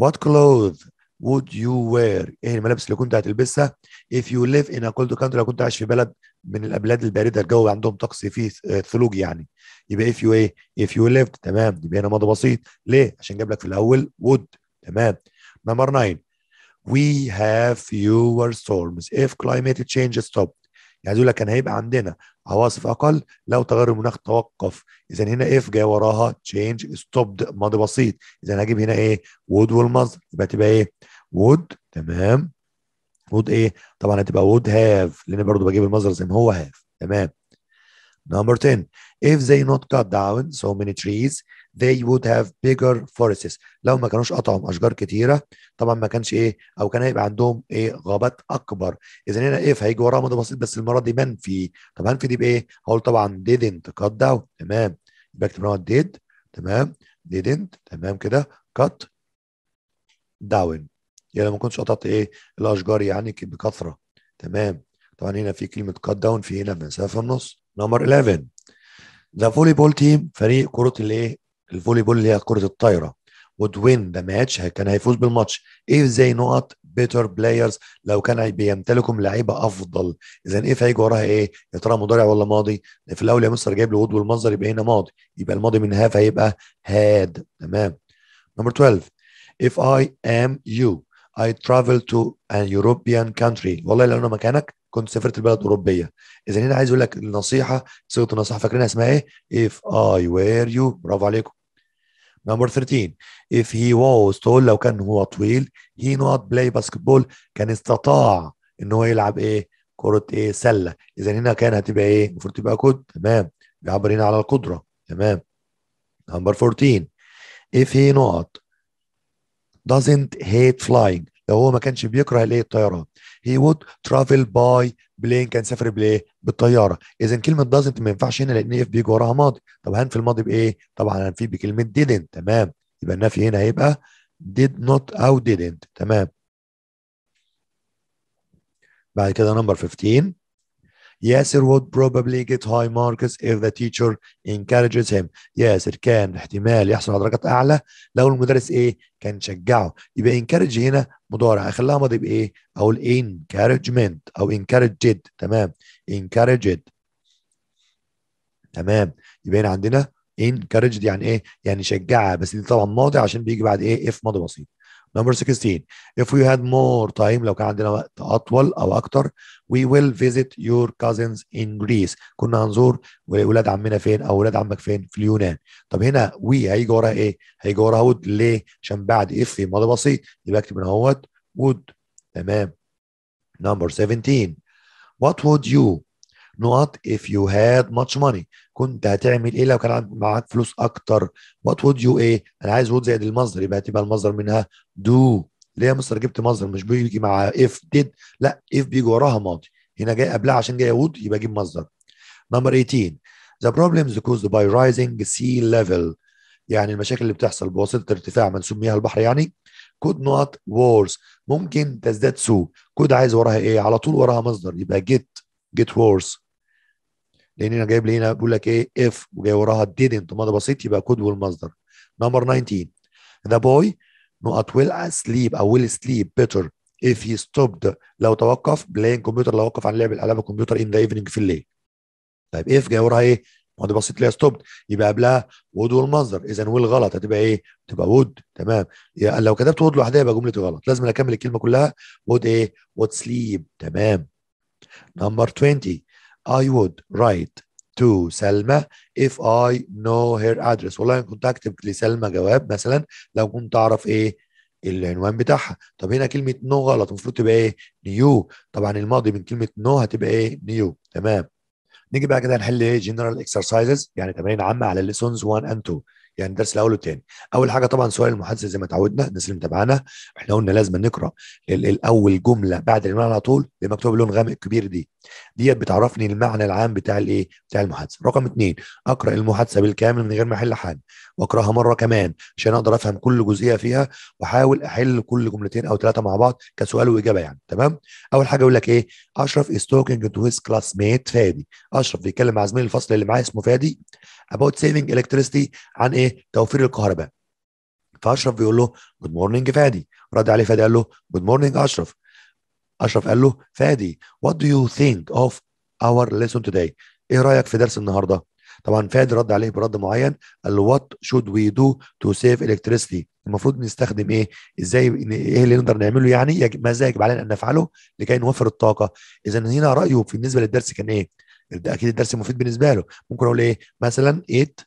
what clothes would you wear ايه الملابس اللي كنت هتلبسها if you live in a cold country لو كنت عايش في بلد من البلاد البارده الجو عندهم طقس فيه آه، ثلوج يعني يبقى if you ايه if you lived تمام يبقى هنا ماضي بسيط ليه عشان جاب لك في الاول would تمام نمبر 9 we have fewer storms if climate change stopped يعني يقول لك كان هيبقى عندنا عواصف اقل لو تغير المناخ توقف اذا هنا اف جاي وراها change stopped ماضي بسيط اذا هجيب هنا ايه would والمصدر يبقى تبقى ايه would تمام would ايه طبعا هتبقى would have لان برضو بجيب المصدر زي ما هو have تمام number 10 if they not cut down so many trees they would have bigger forests لو ما كانوش قطعوا اشجار كتيره طبعا ما كانش ايه او كان هيبقى عندهم ايه غابات اكبر اذا هنا if هيجي وراه مضى بسيط بس المره دي منفي طب هنفي دي بايه هقول طبعا didn't cut down تمام يبقى اكتب هنا did تمام didn't تمام كده cut down يعني ما كنتش قطعت ايه الاشجار يعني بكثره تمام طبعا هنا في كلمه كات داون في هنا مسافه النص نمبر 11 ذا فولي بول تيم فريق كره الايه الفولي بول اللي هي كره الطايره would win the match كان هيفوز بالماتش if they not better players لو كان بيمتلكهم لعيبه افضل اذا ايه هيجي وراها ايه يا ترى مضارع ولا ماضي في الاول يا مستر جايب له والمصدر يبقى هنا ماضي يبقى الماضي من هاف هيبقى هاد تمام نمبر 12 if I am you I travel to a European country والله لو انا مكانك كنت سافرت لبلد اوروبيه اذا هنا عايز اقول لك النصيحه صيغه النصيحه فاكرينها اسمها ايه if I were you برافو عليكم Number 13 if he was tall لو كان هو طويل he not play basketball كان استطاع ان هو يلعب ايه كرة ايه سلة اذا هنا كان هتبقى ايه المفروض تبقى كود تمام بيعبر هنا على القدرة تمام Number 14 if he not doesn't hate flying لو هو ما كانش بيكره الايه الطيران he would travel by plane كان سافر بلايه بالطياره اذا كلمه doesn't ما ينفعش هنا لان اف بيجي وراها ماضي طب هنفي الماضي بايه طبعا هنفي بكلمه didn't تمام يبقى النفي هنا هيبقى did not او didn't تمام بعد كده نمبر 15 ياسر would probably get high marks if the teacher encourages him ياسر كان احتمال يحصل على درجات اعلى لو المدرس ايه كان شجعه يبقى encourage هنا مضارع اخليها ماضي بايه اقول encouragement او encouraged تمام encouraged تمام يبقى هنا عندنا encouraged يعني ايه يعني شجعها بس دي طبعا ماضي عشان بيجي بعد ايه اف ماضي بسيط Number 16 if we had more time لو كان عندنا وقت أطول أو أكتر we will visit your cousins in Greece كنا هنزور ولاد عمنا فين أو ولاد عمك فين في اليونان طب هنا we هيجي وراها إيه؟ هيجي وراها would ليه؟ عشان بعد if في ماضي بسيط يبقى أكتب هنا هوت would تمام Number 17 what would you not if you had much money كنت هتعمل ايه لو كان معاك فلوس اكتر what would you ايه انا عايز would زائد المصدر يبقى هتبقى المصدر منها do ليه يا مستر جبت مصدر مش بيجي مع if did لا if بيجي وراها ماضي هنا جاي قبلها عشان جاي would يبقى اجيب مصدر نمبر 18 the problems caused by rising sea level يعني المشاكل اللي بتحصل بواسطه ارتفاع منسوب مياه البحر يعني could not worse ممكن تزداد سوء could عايز وراها ايه على طول وراها مصدر يبقى get get worse لان انا جايب لي هنا بيقول لك ايه اف وجاي وراها didn't ماضي بسيط يبقى كود والمصدر نمبر 19 ذا بوي not ويل اسليب او ويل سليب بيتر if he stopped لو توقف بلاين كمبيوتر لو وقف عن لعب الالعاب الكمبيوتر ان ذا ايفنينج في الليل طيب اف جاي وراها ايه ماضي بسيط ليها ستوبد يبقى قبلها وود والمصدر اذا ويل غلط هتبقى ايه؟ تبقى وود تمام يعني لو كتبت وود لوحدها يبقى جملتي غلط لازم اكمل الكلمه كلها وود ايه؟ وود سليب تمام نمبر 20 I would write to سلمى if I know her address والله كنت هكتب لسلمى جواب مثلا لو كنت أعرف إيه العنوان بتاعها طب هنا كلمة نو غلط المفروض تبقى إيه نيو طبعا الماضي من كلمة نو هتبقى إيه نيو تمام نيجي بقى كده نحل ايه جنرال اكسرسايزز يعني تمارين عامه على الليسونز 1 اند 2 يعني الدرس الاول والثاني اول حاجه طبعا سؤال المحادثه زي ما اتعودنا الناس اللي متابعانا احنا قلنا لازم نقرا الاول جمله بعد العنوان على طول بمكتوب باللون غامق كبير دي ديت بتعرفني المعنى العام بتاع الايه بتاع المحادثه رقم اثنين اقرا المحادثه بالكامل من غير ما احل حاجه واقراها مره كمان عشان اقدر افهم كل جزئيه فيها واحاول احل كل جملتين او ثلاثه مع بعض كسؤال واجابه يعني تمام اول حاجه اقول لك ايه اشرف از توكينج تو هيز كلاس ميت فادي اشرف بيتكلم مع زميل الفصل اللي معاه اسمه فادي about saving electricity عن ايه توفير الكهرباء فاشرف بيقول له جود مورنينج فادي رد عليه فادي قال له جود مورنينج اشرف اشرف قال له فادي وات دو يو ثينك اوف اور ليسون توداي ايه رايك في درس النهارده طبعا فادي رد عليه برد معين قال له وات شود وي دو تو سيف الكتريستي المفروض نستخدم ايه ازاي ايه اللي نقدر نعمله يعني ماذا يجب علينا ان نفعله لكي نوفر الطاقه اذا هنا رايه بالنسبه للدرس كان ايه اكيد الدرس مفيد بالنسبه له ممكن اقول ايه مثلا ايت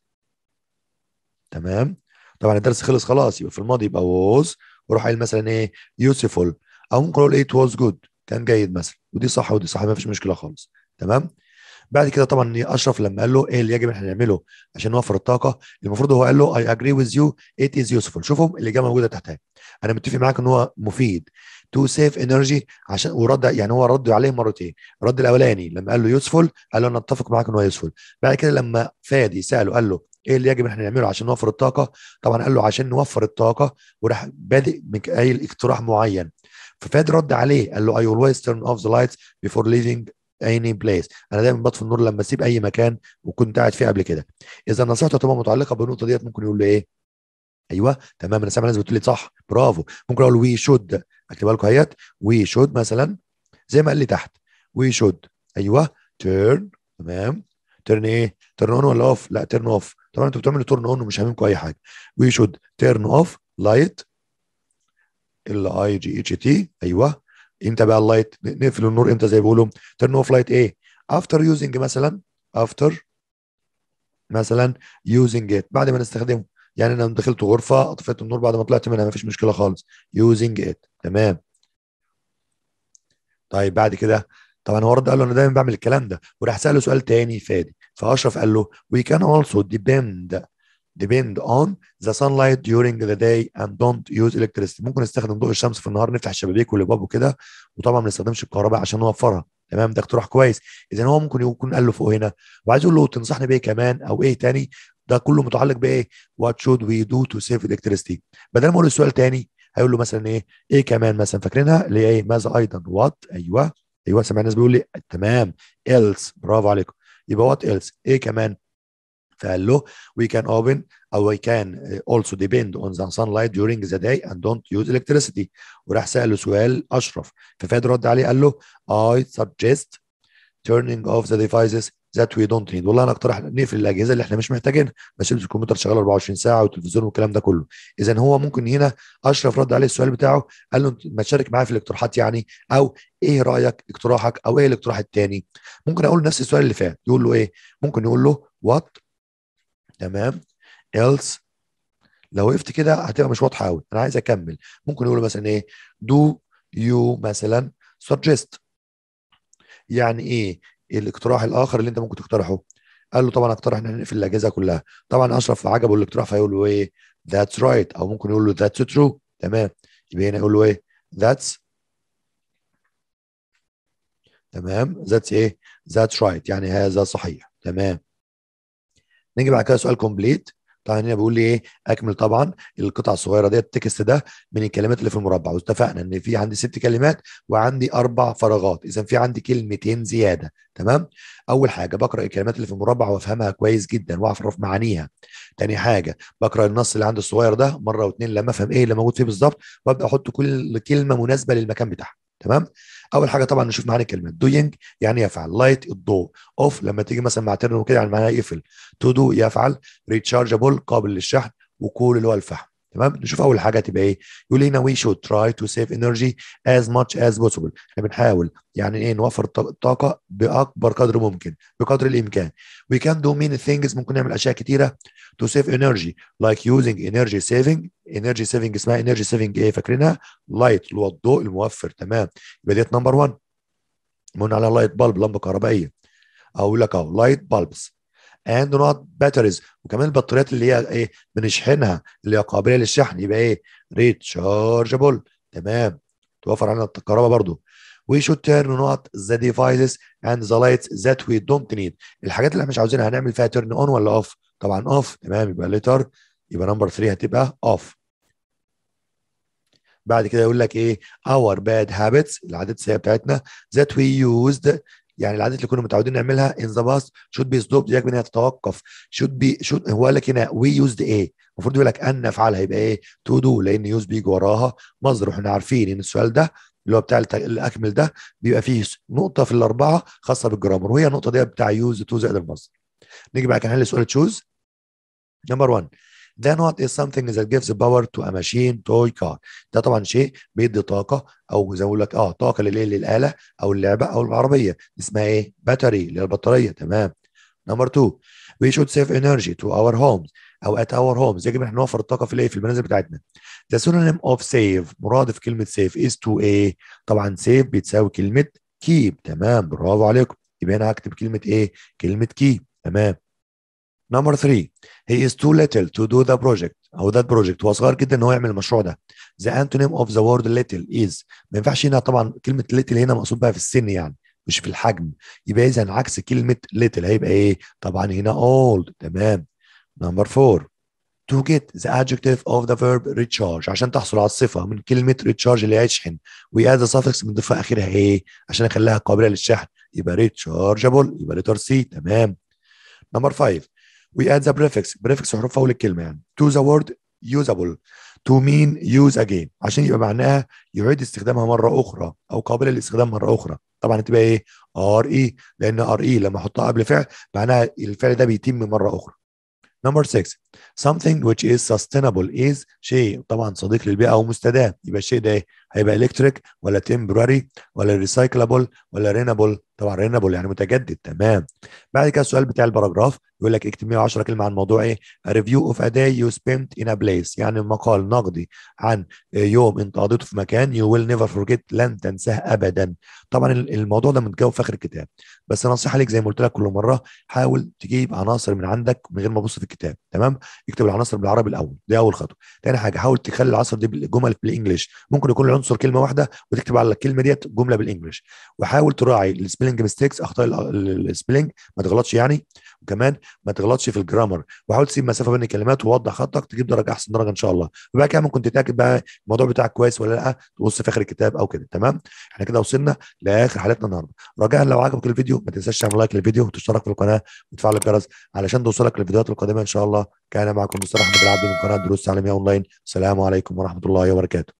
تمام طبعا الدرس خلص خلاص يبقى في الماضي يبقى ووز واروح قايل مثلا ايه يوسفول او ممكن اقول ات واز جود كان جيد مثلا ودي صح ودي صح ما فيش مشكله خالص تمام بعد كده طبعا اشرف لما قال له ايه اللي يجب احنا نعمله عشان نوفر الطاقه المفروض هو قال له اي اجري ويز يو ات از يوسفول شوفهم الاجابه موجوده تحتها انا متفق معاك ان هو مفيد تو سيف انرجي عشان ورد يعني هو رد عليه مرتين الرد الاولاني لما قال له يوسفول قال له انا اتفق معاك ان هو يوسفول بعد كده لما فادي ساله قال له ايه اللي يجب احنا نعمله عشان نوفر الطاقه طبعا قال له عشان نوفر الطاقه وراح بادئ قايل اقتراح معين ففاد رد عليه قال له اي اولويز تيرن اوف ذا لايتس بيفور ليفينج اني بليس انا دايما بطفي النور لما اسيب اي مكان وكنت قاعد فيه قبل كده اذا نصيحته تبقى متعلقه بالنقطه ديت ممكن يقول له ايه ايوه تمام انا سامع الناس بتقول لي صح برافو ممكن اقول وي شود اكتبها لكم اهيت وي شود مثلا زي ما قال لي تحت وي شود ايوه تيرن تمام تيرن ايه تيرن اون ولا اوف لا تيرن اوف طبعا انتوا بتعملوا تورن اون ومش هاممكم اي حاجه وي شود تيرن اوف لايت ال اي جي اتش تي ايوه امتى بقى اللايت نقفل النور امتى زي ما بيقولوا تيرن اوف لايت ايه افتر يوزنج مثلا افتر مثلا يوزنج ات بعد ما نستخدمه يعني انا دخلت غرفه اطفيت النور بعد ما طلعت منها ما فيش مشكله خالص يوزنج ات تمام طيب بعد كده طبعا هو رد قال له انا دايما بعمل الكلام ده وراح ساله سؤال تاني فادي فاشرف قال له we can also depend depend on the sunlight during the day and don't use electricity ممكن نستخدم ضوء الشمس في النهار نفتح الشبابيك والباب وكده وطبعا ما نستخدمش الكهرباء عشان نوفرها تمام ده اقتراح كويس اذا هو ممكن يكون قال له فوق هنا وعايز اقول له تنصحني بايه كمان او ايه تاني ده كله متعلق بايه what should we do to save electricity بدل ما اقول السؤال تاني هيقول له مثلا ايه ايه كمان مثلا فاكرينها اللي هي ايه ماذا ايضا وات ايوه ايوه سامع الناس بيقول لي تمام ايلس برافو عليكم But what else? ايه كمان فقال we can open or we can uh, also depend on the sunlight during the day and don't use electricity وراح سأله سؤال أشرف ففاد رد عليه قال له I suggest turning off the devices ذات وي دونت نيد والله انا اقترح نقفل الاجهزه اللي احنا مش محتاجينها ما الكمبيوتر شغال 24 ساعه والتلفزيون والكلام ده كله اذا هو ممكن هنا اشرف رد عليه السؤال بتاعه قال له ما تشارك معايا في الاقتراحات يعني او ايه رايك اقتراحك او ايه الاقتراح الثاني ممكن اقول نفس السؤال اللي فات يقول له ايه ممكن يقول له وات تمام else لو وقفت كده هتبقى مش واضحه قوي انا عايز اكمل ممكن يقول مثلا ايه دو يو مثلا suggest يعني ايه الاقتراح الاخر اللي انت ممكن تقترحه قال له طبعا اقترح ان احنا نقفل الاجهزه كلها طبعا اشرف عجبه الاقتراح فيقول له ايه ذاتس رايت right. او ممكن يقول له ذاتس ترو تمام يبقى هنا يقول له ايه ذاتس تمام ذاتس ايه ذاتس رايت يعني هذا صحيح تمام نيجي بعد كده سؤال كومبليت طبعا هنا بيقول لي ايه اكمل طبعا القطع الصغيره ديت التكست ده من الكلمات اللي في المربع واتفقنا ان في عندي ست كلمات وعندي اربع فراغات اذا في عندي كلمتين زياده تمام اول حاجه بقرا الكلمات اللي في المربع وافهمها كويس جدا واعرف معانيها تاني حاجه بقرا النص اللي عندي الصغير ده مره واثنين لما افهم ايه اللي موجود فيه بالظبط وابدا احط كل كلمه مناسبه للمكان بتاعها تمام اول حاجه طبعا نشوف معاني كلمه دوينج يعني يفعل لايت الضوء اوف لما تيجي مثلا مع ترن وكده يعني معناها يقفل تو دو يفعل ريتشارجبل قابل للشحن وكول اللي هو الفحم تمام نشوف اول حاجه تبقى ايه يقول هنا وي شود تراي تو سيف انرجي از ماتش از بوسيبل احنا بنحاول يعني ايه نوفر الطاقه باكبر قدر ممكن بقدر الامكان وي كان دو مين ثينجز ممكن نعمل اشياء كتيره تو سيف انرجي لايك يوزنج انرجي سيفنج انرجي سيفنج اسمها انرجي سيفنج ايه فاكرينها لايت اللي هو الضوء الموفر تمام يبقى ديت نمبر 1 قلنا عليها لايت بالب لمبه كهربائيه اقول لك اهو لايت بالبس اند نوت باتريز وكمان البطاريات اللي هي ايه بنشحنها اللي هي قابله للشحن يبقى ايه ريتشارجبل تمام توفر علينا الكهرباء برضو وي should تيرن نوت ذا ديفايسز اند ذا لايتس ذات وي دونت نيد الحاجات اللي احنا مش عاوزينها هنعمل فيها تيرن اون ولا اوف طبعا اوف تمام يبقى ليتر يبقى نمبر 3 هتبقى اوف بعد كده يقول لك ايه اور باد هابتس العادات السيئه بتاعتنا ذات وي يوزد يعني العادات اللي كنا متعودين نعملها ان ذا باست شود بي ستوب يجب انها تتوقف شود بي شود هو قال لك هنا وي يوزد ايه المفروض يقول لك ان نفعلها يبقى ايه تو دو لان يوز بيجي وراها مصدر واحنا عارفين ان السؤال ده اللي هو بتاع الاكمل ده بيبقى فيه نقطه في الاربعه خاصه بالجرامر وهي النقطه دي بتاع يوز تو زائد المصدر نيجي بقى كان هل سؤال تشوز نمبر 1 ده not is something that gives power to a machine toy car ده طبعا شيء بيدي طاقه او زي ما اقول لك اه طاقه للايه للاله او اللعبه او العربيه اسمها ايه باتري للبطاريه تمام نمبر 2 we should save energy to our homes او at our homes يجب ان احنا نوفر الطاقه في الايه في المنازل بتاعتنا the synonym of save مرادف كلمه save is to ايه طبعا save بتساوي كلمه keep تمام برافو عليكم يبقى انا هكتب كلمه ايه كلمه keep تمام نمبر 3 هي از تو ليتل تو دو ذا بروجكت او ذات بروجكت هو صغير جدا ان هو يعمل المشروع ده ذا انتونيم اوف ذا وورد ليتل از ما ينفعش هنا طبعا كلمه ليتل هنا مقصود بقى في السن يعني مش في الحجم يبقى اذا عكس كلمه ليتل هيبقى ايه طبعا هنا اولد تمام نمبر 4 to get the adjective of the verb recharge عشان تحصل على الصفه من كلمه recharge اللي هي ذا ويأد suffix ضفه اخرها ايه عشان اخليها قابله للشحن يبقى rechargeable يبقى letter C تمام نمبر 5 we add the prefix prefix حروف اول الكلمه يعني to the word usable to mean use again عشان يبقى معناها يعيد استخدامها مره اخرى او قابله للاستخدام مره اخرى طبعا تبقى ايه ار اي e. لان ار اي e لما احطها قبل فعل معناها الفعل ده بيتم مره اخرى Number 6 something which is sustainable is شيء طبعا صديق للبيئة أو مستدام يبقى الشيء ده هيبقى electric ولا temporary ولا recyclable ولا renewable طبعا renewable يعني متجدد تمام بعد كده السؤال بتاع الباراجراف يقول لك اكتب 110 كلمه عن موضوع ايه؟ ريفيو اوف ا داي يو سبنت ان ا بليس يعني مقال نقدي عن يوم انت قضيته في مكان يو ويل نيفر فورجيت لن تنساه ابدا. طبعا الموضوع ده متجاوب في اخر الكتاب بس نصيحه ليك زي ما قلت لك كل مره حاول تجيب عناصر من عندك من غير ما تبص في الكتاب تمام؟ اكتب العناصر بالعربي الاول دي اول خطوه. تاني حاجه حاول تخلي العناصر دي بالجمل بالانجلش ممكن يكون العنصر كلمه واحده وتكتب على الكلمه ديت جمله بالانجلش وحاول تراعي السبيلنج ميستيكس اخطاء السبيلنج ما تغلطش يعني وكمان ما تغلطش في الجرامر وحاول تسيب مسافه بين الكلمات ووضح خطك تجيب درجه احسن درجه ان شاء الله وبعد كده ممكن تتاكد بقى الموضوع بتاعك كويس ولا لا تبص في اخر الكتاب او كده تمام احنا كده وصلنا لاخر حلقتنا النهارده رجاء لو عجبك الفيديو ما تنساش تعمل لايك للفيديو وتشترك في القناه وتفعل الجرس علشان توصلك الفيديوهات القادمه ان شاء الله كان معكم مستر احمد العبد من قناه دروس تعليميه اونلاين السلام عليكم ورحمه الله وبركاته